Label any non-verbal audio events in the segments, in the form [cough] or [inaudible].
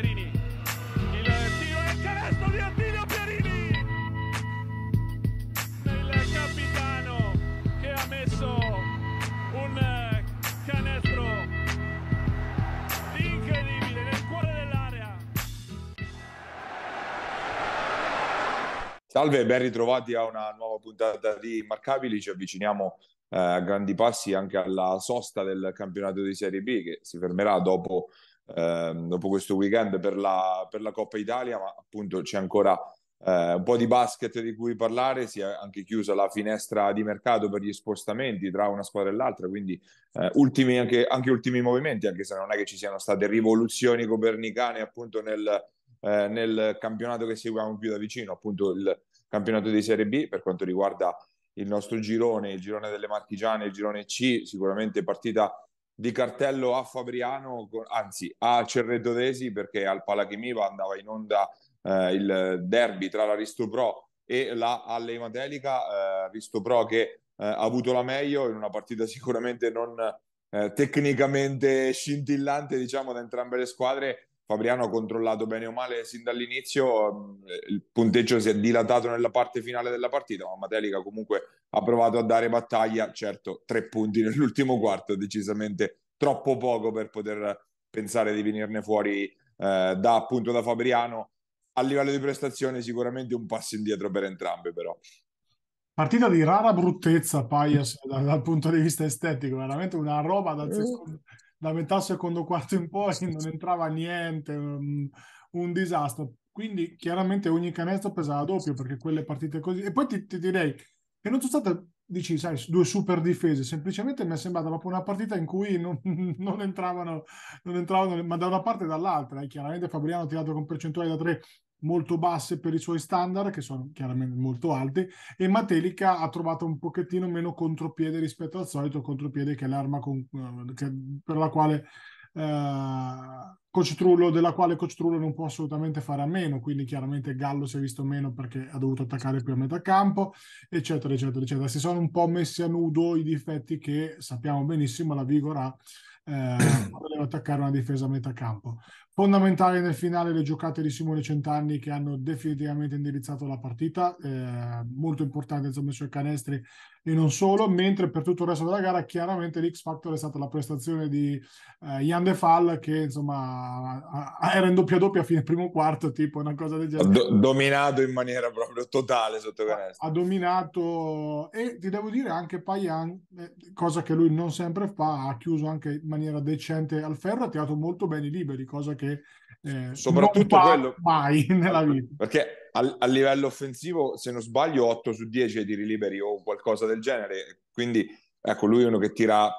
Pierini. Il tiro e il canestro di Attilio Pierini. Il capitano che ha messo un canestro incredibile nel cuore dell'area. Salve, ben ritrovati a una nuova puntata di Immarcabili. Ci avviciniamo eh, a eh, grandi passi anche alla sosta del campionato di Serie B che si fermerà dopo eh, dopo questo weekend per la, per la, Coppa Italia, ma appunto c'è ancora eh, un po' di basket di cui parlare, si è anche chiusa la finestra di mercato per gli spostamenti tra una squadra e l'altra, quindi eh, ultimi anche, anche, ultimi movimenti, anche se non è che ci siano state rivoluzioni copernicane appunto nel, eh, nel campionato che seguiamo più da vicino, appunto il campionato di Serie B per quanto riguarda il nostro girone, il girone delle Marchigiane, il girone C, sicuramente partita di cartello a Fabriano, anzi a Cerredodesi, perché al Palachimiva andava in onda eh, il derby tra Pro e la Alley Matelica, eh, Pro che eh, ha avuto la meglio in una partita sicuramente non eh, tecnicamente scintillante diciamo da entrambe le squadre, Fabriano ha controllato bene o male sin dall'inizio, ehm, il punteggio si è dilatato nella parte finale della partita, ma Matelica comunque ha provato a dare battaglia, certo tre punti [laughs] nell'ultimo quarto, decisamente troppo poco per poter pensare di venirne fuori eh, da appunto da Fabriano. A livello di prestazione sicuramente un passo indietro per entrambe però. Partita di rara bruttezza, Paias, dal, [laughs] dal, punto di vista estetico, veramente una roba da... Eh da metà secondo quarto in poi [laughs] non entrava niente, un, mm, un disastro. Quindi chiaramente ogni canestro pesava doppio perché quelle partite così. E poi ti, ti direi che non sono state, dici, sai, due super difese, semplicemente mi è sembrata proprio una partita in cui non, [laughs] non, entravano, non entravano, ma da una parte e dall'altra. Eh. Chiaramente Fabriano ha tirato con percentuali da tre molto basse per i suoi standard, che sono chiaramente molto alti, e Matelica ha trovato un pochettino meno contropiede rispetto al solito contropiede che è l'arma con, eh, che, per la quale eh, Coach Trullo, della quale Coach Trullo non può assolutamente fare a meno, quindi chiaramente Gallo si è visto meno perché ha dovuto attaccare più a metà campo, eccetera, eccetera, eccetera. Si sono un po' messi a nudo i difetti che sappiamo benissimo la Vigor ha eh, [clears throat] volevo attaccare una difesa a metà campo. Fondamentale nel finale le giocate di Simone Centanni che hanno definitivamente indirizzato la partita, eh, molto importante insomma i suoi canestri e non solo, mentre per tutto il resto della gara chiaramente l'X Factor è stata la prestazione di eh, Jan De Fall che insomma era in doppia doppia a fine primo quarto, tipo una cosa del genere. Do, dominato in maniera proprio totale sotto canestro. Ha, ha dominato e ti devo dire anche Payan, eh, cosa che lui non sempre fa, ha chiuso anche in maniera decente al ferro, ha tirato molto bene i liberi, cosa che eh, soprattutto quello mai nella esatto, vita. Perché a, livello offensivo, se non sbaglio, 8 su 10 tiri liberi o qualcosa del genere. Quindi, ecco, lui è uno che tira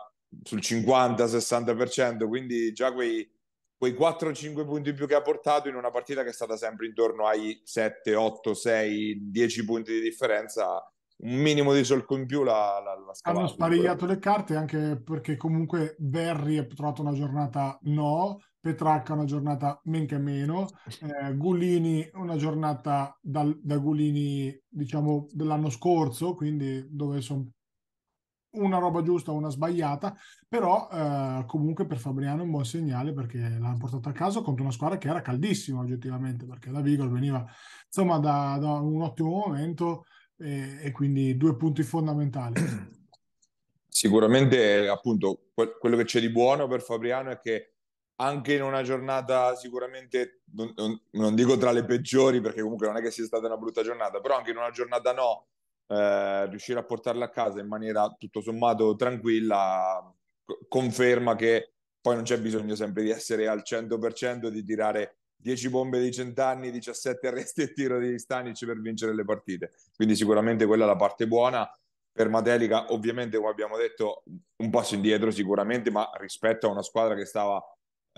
sul 50-60%, quindi già quei, quei 4-5 punti in più che ha portato in una partita che è stata sempre intorno ai 7, 8, 6, 10 punti di differenza, un minimo di solco in più la, la, la Hanno sparigliato le carte anche perché comunque Barry ha trovato una giornata no, Petracca una giornata men che meno, eh, Gullini una giornata dal, da Gullini diciamo dell'anno scorso, quindi dove sono una roba giusta, una sbagliata, però eh, comunque per Fabriano è un buon segnale perché l'hanno portato a casa contro una squadra che era caldissima oggettivamente, perché la Vigor veniva insomma da, da un ottimo momento e, e quindi due punti fondamentali. Sicuramente appunto quello che c'è di buono per Fabriano è che anche in una giornata sicuramente, non, non, dico tra le peggiori perché comunque non è che sia stata una brutta giornata, però anche in una giornata no, eh, riuscire a portarla a casa in maniera tutto sommato tranquilla conferma che poi non c'è bisogno sempre di essere al 100% di tirare 10 bombe di cent'anni, 17 arresti e tiro di Stanic per vincere le partite. Quindi sicuramente quella è la parte buona. Per Matelica ovviamente come abbiamo detto un passo indietro sicuramente, ma rispetto a una squadra che stava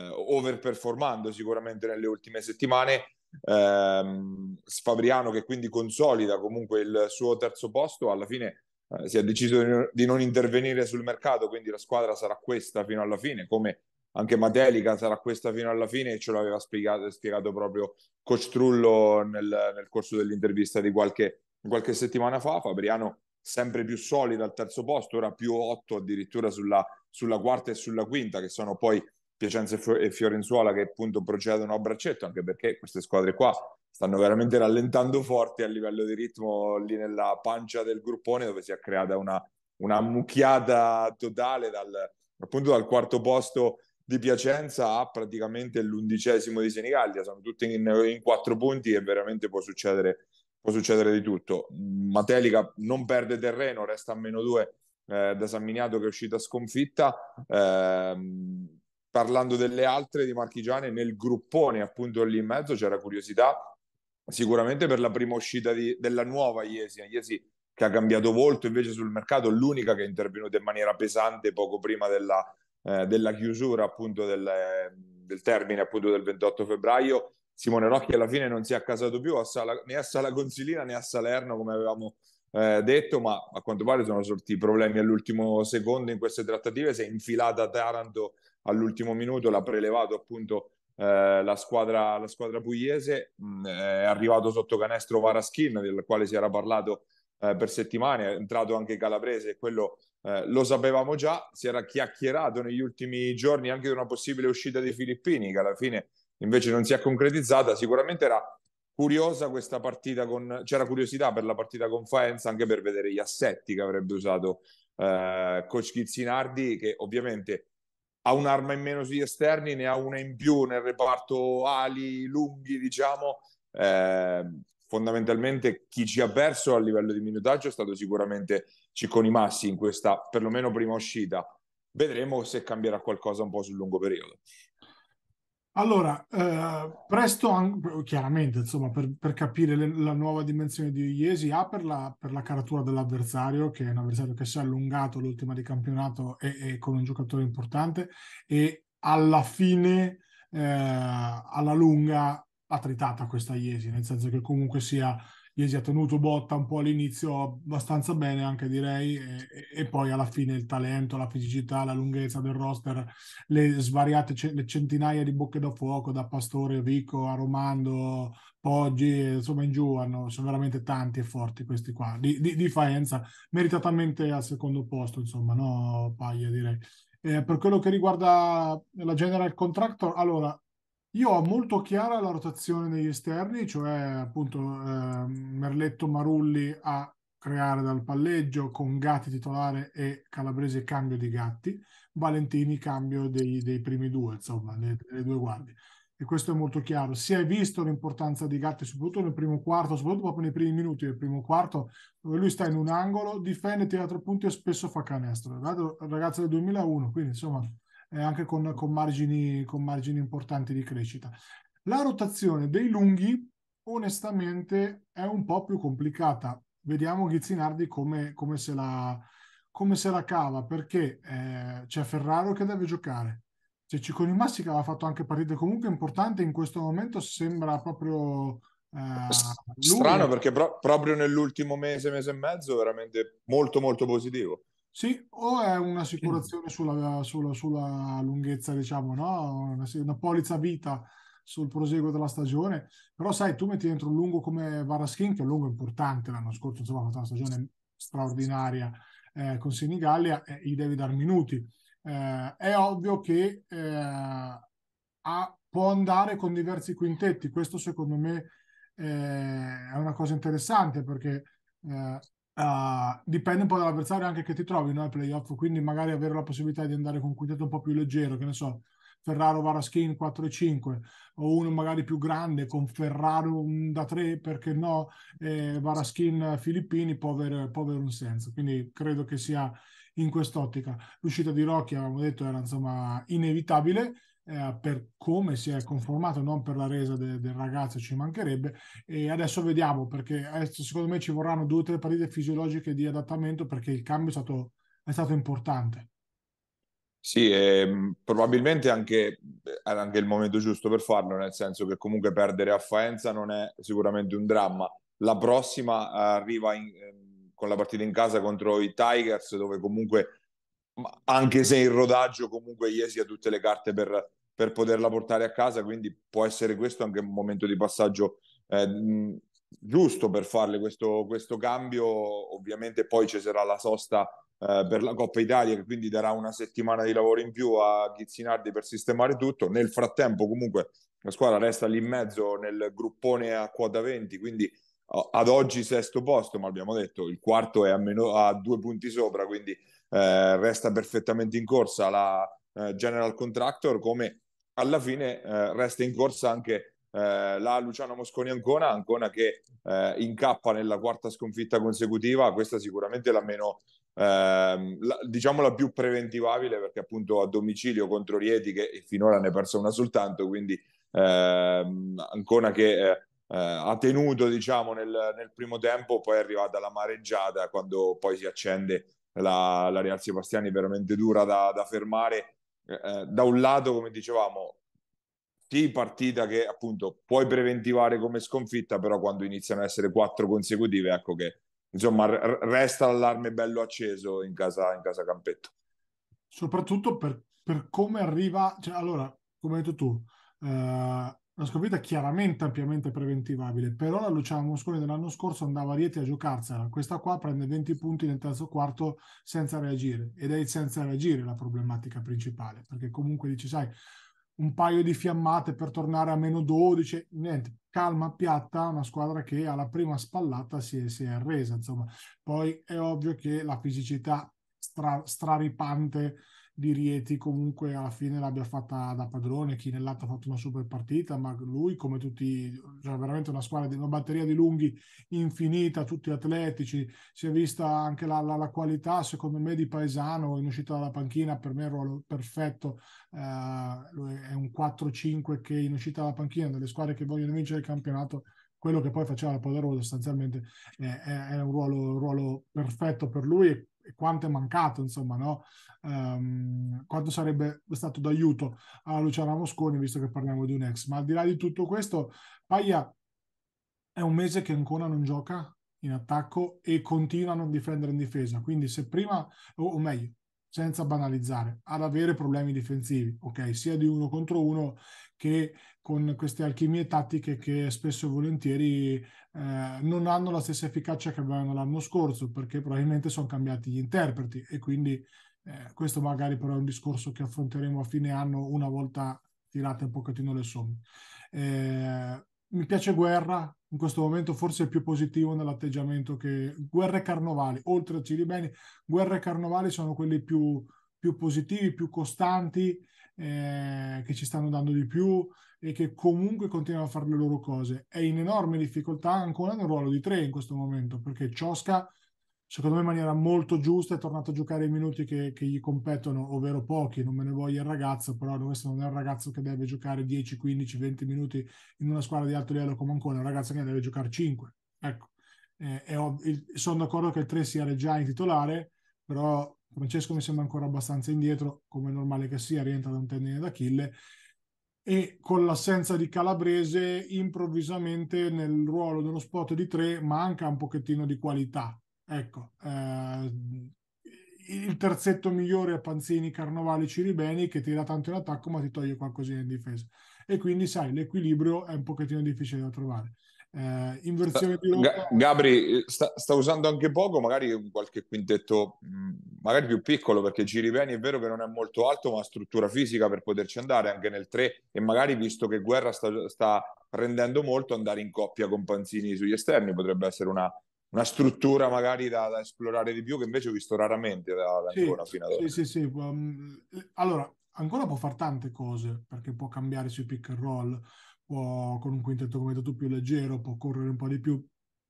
eh, overperformando sicuramente nelle ultime settimane. Ehm, Sfabriano che quindi consolida comunque il suo terzo posto, alla fine eh, si è deciso di non intervenire sul mercato, quindi la squadra sarà questa fino alla fine, come anche Matelica sarà questa fino alla fine ce l'aveva spiegato, spiegato proprio Coach Trullo nel, nel corso dell'intervista di qualche, qualche, settimana fa. Fabriano sempre più solida al terzo posto, ora più 8 addirittura sulla, sulla quarta e sulla quinta, che sono poi Piacenza e Fiorenzuola che appunto procedono a braccetto, anche perché queste squadre qua stanno veramente rallentando forti a livello di ritmo lì nella pancia del gruppone dove si è creata una, una mucchiata totale dal, appunto dal quarto posto di Piacenza a praticamente l'undicesimo di Senigallia, sono tutti in, in quattro punti e veramente può succedere, può succedere di tutto. Matelica non perde terreno, resta a meno due eh, da San Miniato che è uscita sconfitta. Eh, parlando delle altre di marchigiane nel gruppone appunto lì in mezzo c'era curiosità sicuramente per la prima uscita di, della nuova Iesi Iesi che ha cambiato volto invece sul mercato l'unica che è intervenuta in maniera pesante poco prima della, eh, della chiusura appunto del, eh, del, termine appunto del 28 febbraio Simone Rocchi alla fine non si è accasato più a Sala, né a Sala Consilina né a Salerno come avevamo eh, detto, ma a quanto pare sono sorti problemi all'ultimo secondo in queste trattative. Si è infilata a Taranto all'ultimo minuto, l'ha prelevato appunto eh, la, squadra, la squadra pugliese, mh, mm, è arrivato sotto canestro Varaschin, del quale si era parlato eh, per settimane, è entrato anche Calabrese, quello eh, lo sapevamo già, si era chiacchierato negli ultimi giorni anche di una possibile uscita dei Filippini, che alla fine invece non si è concretizzata, sicuramente era curiosa questa partita con c'era curiosità per la partita con Faenza anche per vedere gli assetti che avrebbe usato eh, coach Chizzinardi che ovviamente ha un'arma in meno sugli esterni, ne ha una in più nel reparto ali lunghi, diciamo. Eh, fondamentalmente chi ci ha perso a livello di minutaggio è stato sicuramente Cicconi Massi in questa perlomeno prima uscita. Vedremo se cambierà qualcosa un po' sul lungo periodo. Allora, eh, presto, chiaramente, insomma, per, per capire le, la nuova dimensione di Iesi, A per la, per la, caratura dell'avversario, che è un avversario che si è allungato l'ultima di campionato e, e con un giocatore importante, e alla fine, eh, alla lunga, ha tritata questa Iesi, nel senso che comunque sia gli si è tenuto botta un po' all'inizio abbastanza bene anche direi e, e, poi alla fine il talento, la fisicità, la lunghezza del roster, le svariate le centinaia di bocche da fuoco da Pastore, Vico, Aromando, Poggi, insomma in giù hanno, sono veramente tanti e forti questi qua di, di, di Faenza, meritatamente al secondo posto insomma, no Paglia direi. Eh, per quello che riguarda la general contractor, allora io ho molto chiara la rotazione degli esterni, cioè appunto eh, Merletto Marulli a creare dal palleggio con Gatti titolare e Calabrese cambio di Gatti, Valentini cambio dei, dei primi due, insomma, le, le, due guardie. E questo è molto chiaro. Si è visto l'importanza di Gatti, soprattutto nel primo quarto, soprattutto proprio nei primi minuti del primo quarto, dove lui sta in un angolo, difende, tira tre punti e spesso fa canestro. Ragazzo del 2001, quindi insomma eh, anche con, con, margini, con margini importanti di crescita. La rotazione dei lunghi, onestamente, è un po' più complicata. Vediamo Ghizzinardi come, come, se, la, come se, la, cava, perché eh, c'è Ferraro che deve giocare. C'è Ciccone Massi che aveva fatto anche partite comunque importanti, in questo momento sembra proprio... Eh, Strano perché pro- proprio nell'ultimo mese, mese e mezzo, veramente molto molto positivo. Sì, o è un'assicurazione sulla, sulla, sulla lunghezza, diciamo, no? una, una, polizza vita sul proseguo della stagione. Però sai, tu metti dentro un lungo come Varaskin, che è un lungo importante l'anno scorso, insomma, ha fatto una stagione straordinaria eh, con Senigallia, e gli devi dar minuti. Eh, è ovvio che eh, a, può andare con diversi quintetti, questo secondo me eh, è una cosa interessante perché eh, Uh, dipende un po' dall'avversario anche che ti trovi no, ai playoff, quindi magari avere la possibilità di andare con un quintetto un po' più leggero, che ne so, Ferraro Varaskin 4 e 5 o uno magari più grande con Ferraro da 3 perché no eh, Varaskin Filippini può avere, può avere, un senso quindi credo che sia in quest'ottica l'uscita di Rocchi avevamo detto era insomma inevitabile eh, per come si è conformato, non per la resa de- del ragazzo, ci mancherebbe. E adesso vediamo, perché adesso secondo me ci vorranno due o tre partite fisiologiche di adattamento perché il cambio è stato, è stato importante. Sì, eh, probabilmente anche, era eh, anche il momento giusto per farlo, nel senso che comunque perdere a Faenza non è sicuramente un dramma. La prossima arriva in, eh, con la partita in casa contro i Tigers, dove comunque anche se in rodaggio comunque Iesi ha tutte le carte per, per, poterla portare a casa, quindi può essere questo anche un momento di passaggio eh, mm, giusto per farle questo, questo, cambio. Ovviamente poi ci sarà la sosta eh, per la Coppa Italia che quindi darà una settimana di lavoro in più a Ghizzinardi per sistemare tutto. Nel frattempo comunque la squadra resta lì in mezzo nel gruppone a quota 20, quindi oh, ad oggi sesto posto, ma abbiamo detto il quarto è a, meno, a due punti sopra, quindi eh, resta perfettamente in corsa la eh, General Contractor, come alla fine eh, resta in corsa anche eh, la Luciano Mosconi Ancona, Ancona che incappa nella quarta sconfitta consecutiva, questa sicuramente la meno... Ehm, la, diciamo la più preventivabile perché appunto a domicilio contro Rieti che finora ne è persa una soltanto quindi ehm, Ancona che eh, ha tenuto diciamo nel, nel, primo tempo poi è arrivata la mareggiata quando poi si accende la, la Real Sebastiani è veramente dura da, da fermare. Eh, eh, da un lato, come dicevamo, sì, partita che appunto puoi preventivare come sconfitta, però quando iniziano a essere quattro consecutive, ecco che insomma r- resta l'allarme bello acceso in casa, in casa Campetto. Soprattutto per, per come arriva, cioè, allora, come hai detto tu, eh, la sconfitta è chiaramente ampiamente preventivabile, però la Luciana Mosconi dell'anno scorso andava a Rieti a giocarsela, questa qua prende 20 punti nel terzo quarto senza reagire ed è il senza reagire la problematica principale, perché comunque dici sai un paio di fiammate per tornare a meno 12, niente, calma piatta, una squadra che alla prima spallata si è, si è arresa, insomma. Poi è ovvio che la fisicità stra, straripante di Rieti comunque alla fine l'abbia fatta da padrone, chi nell'altro ha fatto una super partita, ma lui come tutti, cioè veramente una squadra, di, una batteria di lunghi infinita, tutti atletici, si è vista anche la, la, la qualità secondo me di Paesano in uscita dalla panchina, per me è il ruolo perfetto, eh, è un 4-5 che in uscita dalla panchina delle squadre che vogliono vincere il campionato quello che poi faceva la Poderosa sostanzialmente eh, è, è un, ruolo, un ruolo perfetto per lui e e quanto è mancato, insomma, no? um, quanto sarebbe stato d'aiuto a Luciano Mosconi, visto che parliamo di un ex. Ma al di là di tutto questo, Paglia è un mese che ancora non gioca in attacco e continua a non difendere in difesa. Quindi se prima, o, o meglio, senza banalizzare, ad avere problemi difensivi, ok, sia di uno contro uno che con queste alchimie tattiche che spesso e volentieri eh, non hanno la stessa efficacia che avevano l'anno scorso, perché probabilmente sono cambiati gli interpreti e quindi eh, questo magari però è un discorso che affronteremo a fine anno una volta tirate un pochettino le somme. Eh, mi piace Guerra, in questo momento forse è più positivo nell'atteggiamento che Guerra e Carnovali, oltre a Ciribeni, Guerra e Carnovali sono quelli più, più positivi, più costanti, eh, che ci stanno dando di più e che comunque continuano a fare le loro cose. È in enorme difficoltà ancora nel ruolo di tre in questo momento, perché Ciosca, secondo me in maniera molto giusta, è tornato a giocare i minuti che, che gli competono, ovvero pochi, non me ne voglia il ragazzo, però questo non è un ragazzo che deve giocare 10, 15, 20 minuti in una squadra di alto livello come ancora, è un ragazzo che ne deve giocare 5. Ecco, eh, ov- il, sono d'accordo che il tre sia già in titolare, però Francesco mi sembra ancora abbastanza indietro, come è normale che sia, rientra da un tendine d'Achille e con l'assenza di Calabrese improvvisamente nel ruolo dello spot di tre manca un pochettino di qualità. Ecco, eh, il terzetto migliore è Panzini, Carnovali, Ciribeni che tira tanto in attacco ma ti toglie qualcosina in difesa e quindi sai l'equilibrio è un pochettino difficile da trovare eh, in versione sta, di Roma. Gabri sta, sta, usando anche poco, magari qualche quintetto, mm, magari più piccolo, perché Giriveni è vero che non è molto alto, ma struttura fisica per poterci andare anche nel 3 e magari visto che Guerra sta, sta rendendo molto, andare in coppia con Panzini sugli esterni potrebbe essere una, una struttura magari da, da, esplorare di più che invece ho visto raramente da, da sì, fino ad ora. Sì, sì, sì. Mm, allora, ancora può fare tante cose perché può cambiare sui pick and roll, può con un quintetto come hai tu più leggero, può correre un po' di più,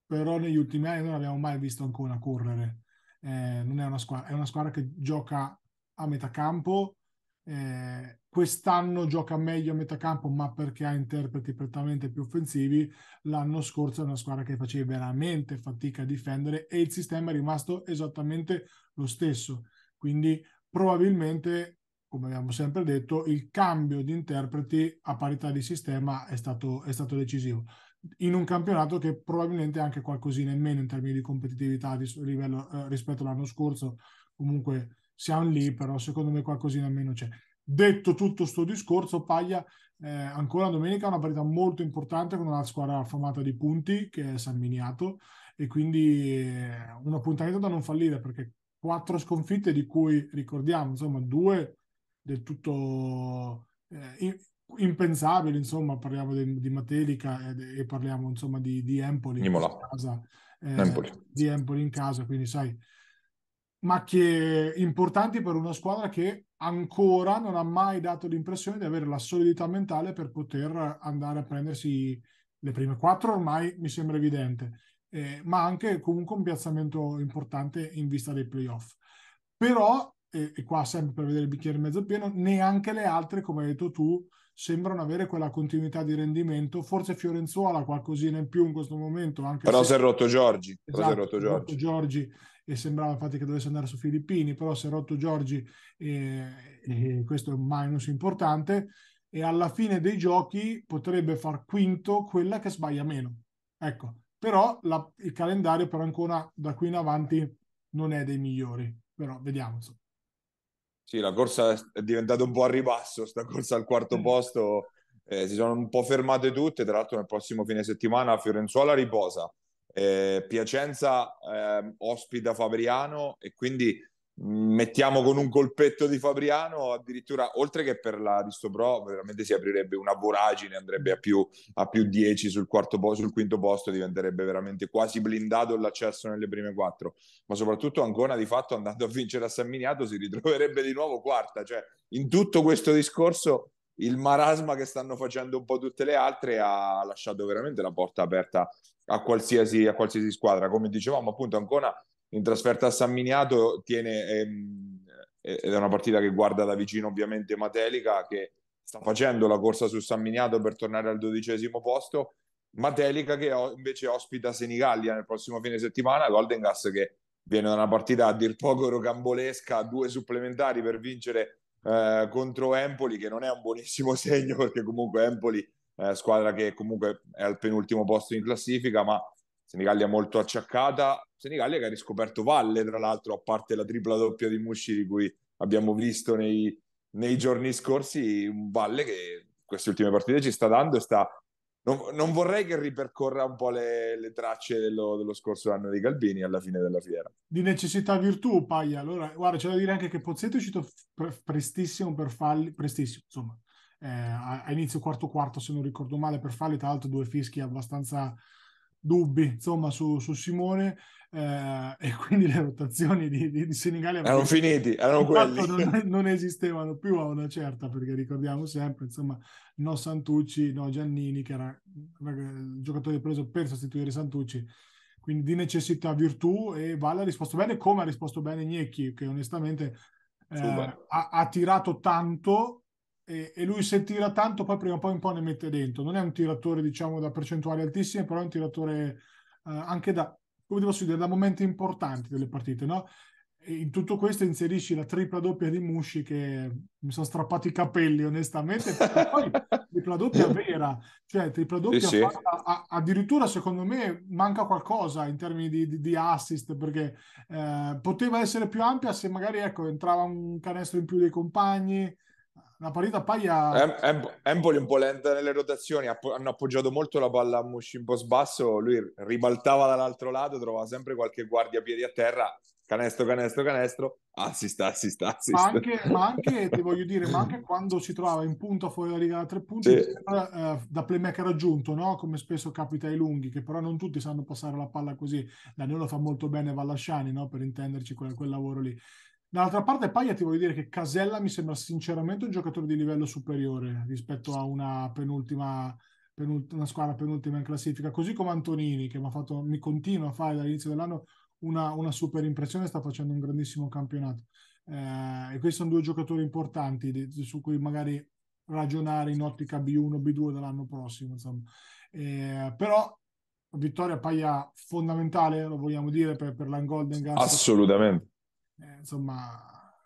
però negli ultimi anni non abbiamo mai visto ancora correre. Eh, non è una squadra, è una squadra che gioca a metà campo. Eh, quest'anno gioca meglio a metà campo, ma perché ha interpreti prettamente più offensivi. L'anno scorso è una squadra che faceva veramente fatica a difendere e il sistema è rimasto esattamente lo stesso. Quindi probabilmente come abbiamo sempre detto, il cambio di interpreti a parità di sistema è stato, è stato decisivo. In un campionato che probabilmente è anche qualcosina in meno in termini di competitività di livello, eh, rispetto all'anno scorso, comunque siamo lì, però secondo me qualcosina in meno c'è. Detto tutto questo discorso, Paglia eh, ancora domenica una partita molto importante con una squadra formata di punti che è San Miniato e quindi eh, un appuntamento da non fallire perché quattro sconfitte di cui ricordiamo insomma due del tutto eh, impensabile, insomma, parliamo di, di Matelica e, e, parliamo insomma di, di Empoli Imola. in casa, eh, Empoli. di Empoli in casa, quindi sai, macchie importanti per una squadra che ancora non ha mai dato l'impressione di avere la solidità mentale per poter andare a prendersi le prime quattro, ormai mi sembra evidente, eh, ma anche comunque un piazzamento importante in vista dei playoff. Però e, e qua sempre per vedere il bicchiere mezzo pieno, neanche le altre, come hai detto tu, sembrano avere quella continuità di rendimento. Forse Fiorenzuola qualcosina in più in questo momento. Anche però si è rotto Giorgi. Esatto, si è rotto Giorgi. Giorgi. e sembrava infatti che dovesse andare su Filippini, però si è rotto Giorgi e, e questo è un minus importante. E alla fine dei giochi potrebbe far quinto quella che sbaglia meno. Ecco, però la... il calendario per ancora da qui in avanti non è dei migliori. Però vediamo. Insomma. Sì, la corsa è diventata un po' a ribasso, sta corsa al quarto mm. posto. Eh, si sono un po' fermate tutte, tra l'altro nel prossimo fine settimana Fiorenzuola riposa, eh, Piacenza eh, ospita Fabriano e quindi mettiamo con un colpetto di Fabriano addirittura oltre che per la Ristobro veramente si aprirebbe una voragine andrebbe a più, a più 10 sul, quarto, sul quinto posto diventerebbe veramente quasi blindato l'accesso nelle prime quattro ma soprattutto ancora di fatto andando a vincere a San Miniato si ritroverebbe di nuovo quarta cioè in tutto questo discorso il marasma che stanno facendo un po' tutte le altre ha lasciato veramente la porta aperta a qualsiasi, a qualsiasi squadra come dicevamo appunto ancora in trasferta a San Miniato tiene, ehm, eh, ed è una partita che guarda da vicino ovviamente Matelica che sta facendo la corsa su San Miniato per tornare al dodicesimo posto, Matelica che invece ospita Senigallia nel prossimo fine settimana, Golden Gas che viene da una partita a dir poco rocambolesca, due supplementari per vincere eh, contro Empoli che non è un buonissimo [laughs] segno perché comunque Empoli eh, squadra che comunque è al penultimo posto in classifica, ma Senigallia molto acciaccata, Senigallia che ha riscoperto Valle, tra l'altro, a parte la tripla doppia di Musci di cui abbiamo visto nei, nei giorni scorsi, un Valle che queste ultime partite ci sta dando e sta... Non, non vorrei che ripercorra un po' le, le tracce dello, dello, scorso anno di Galbini alla fine della fiera. Di necessità virtù, Paglia. Allora, guarda, c'è da dire anche che Pozzetto è uscito pre- prestissimo per falli, prestissimo, insomma, eh, a, a inizio quarto quarto, se non ricordo male, per falli, tra l'altro due fischi abbastanza dubbi insomma su, su Simone eh, [laughs] e quindi le rotazioni di, di, di Senigallia erano finiti, erano quelli non, [laughs] non, esistevano più a una certa perché ricordiamo sempre insomma no Santucci, no Giannini che era il giocatore preso per sostituire Santucci quindi di necessità virtù e Valle ha risposto bene come ha risposto bene Gnecchi che onestamente eh, ha, ha tirato tanto e, e, lui se tira tanto poi prima o poi un po' ne mette dentro. Non è un tiratore diciamo da percentuali altissime, però è un tiratore eh, anche da, come devo dire, da momenti importanti delle partite, no? E in tutto questo inserisci la tripla doppia di Mushi che mi sono strappati i capelli onestamente, poi [laughs] tripla doppia vera, cioè tripla doppia sì, sì. addirittura secondo me manca qualcosa in termini di, di, di assist perché eh, poteva essere più ampia se magari ecco, entrava un canestro in più dei compagni, la partita paia Em, Empoli un po' lenta nelle rotazioni, hanno appoggiato molto la palla a Muscin post basso, lui ribaltava dall'altro lato, trovava sempre qualche guardia piedi a terra, canestro, canestro, canestro, assist, assist, assist. Ma anche, ma anche ti voglio dire, ma anche quando si trovava in punta fuori dalla riga da tre punti, sì. da, uh, eh, da playmaker aggiunto, no? come spesso capita ai lunghi, che però non tutti sanno passare la palla così. Daniele fa molto bene Vallasciani, no? per intenderci quel, quel lavoro lì. Dall'altra parte, Paglia, ti voglio dire che Casella mi sembra sinceramente un giocatore di livello superiore rispetto a una penultima, penult- una squadra penultima in classifica, così come Antonini, che mi, fatto, mi continua a fare dall'inizio dell'anno una, una, super impressione, sta facendo un grandissimo campionato. Eh, e questi sono due giocatori importanti di, di, su cui magari ragionare in ottica B1, B2 dell'anno prossimo. Insomma. Eh, però vittoria Paglia fondamentale, lo vogliamo dire, per, per la Gas. Assolutamente eh, insomma,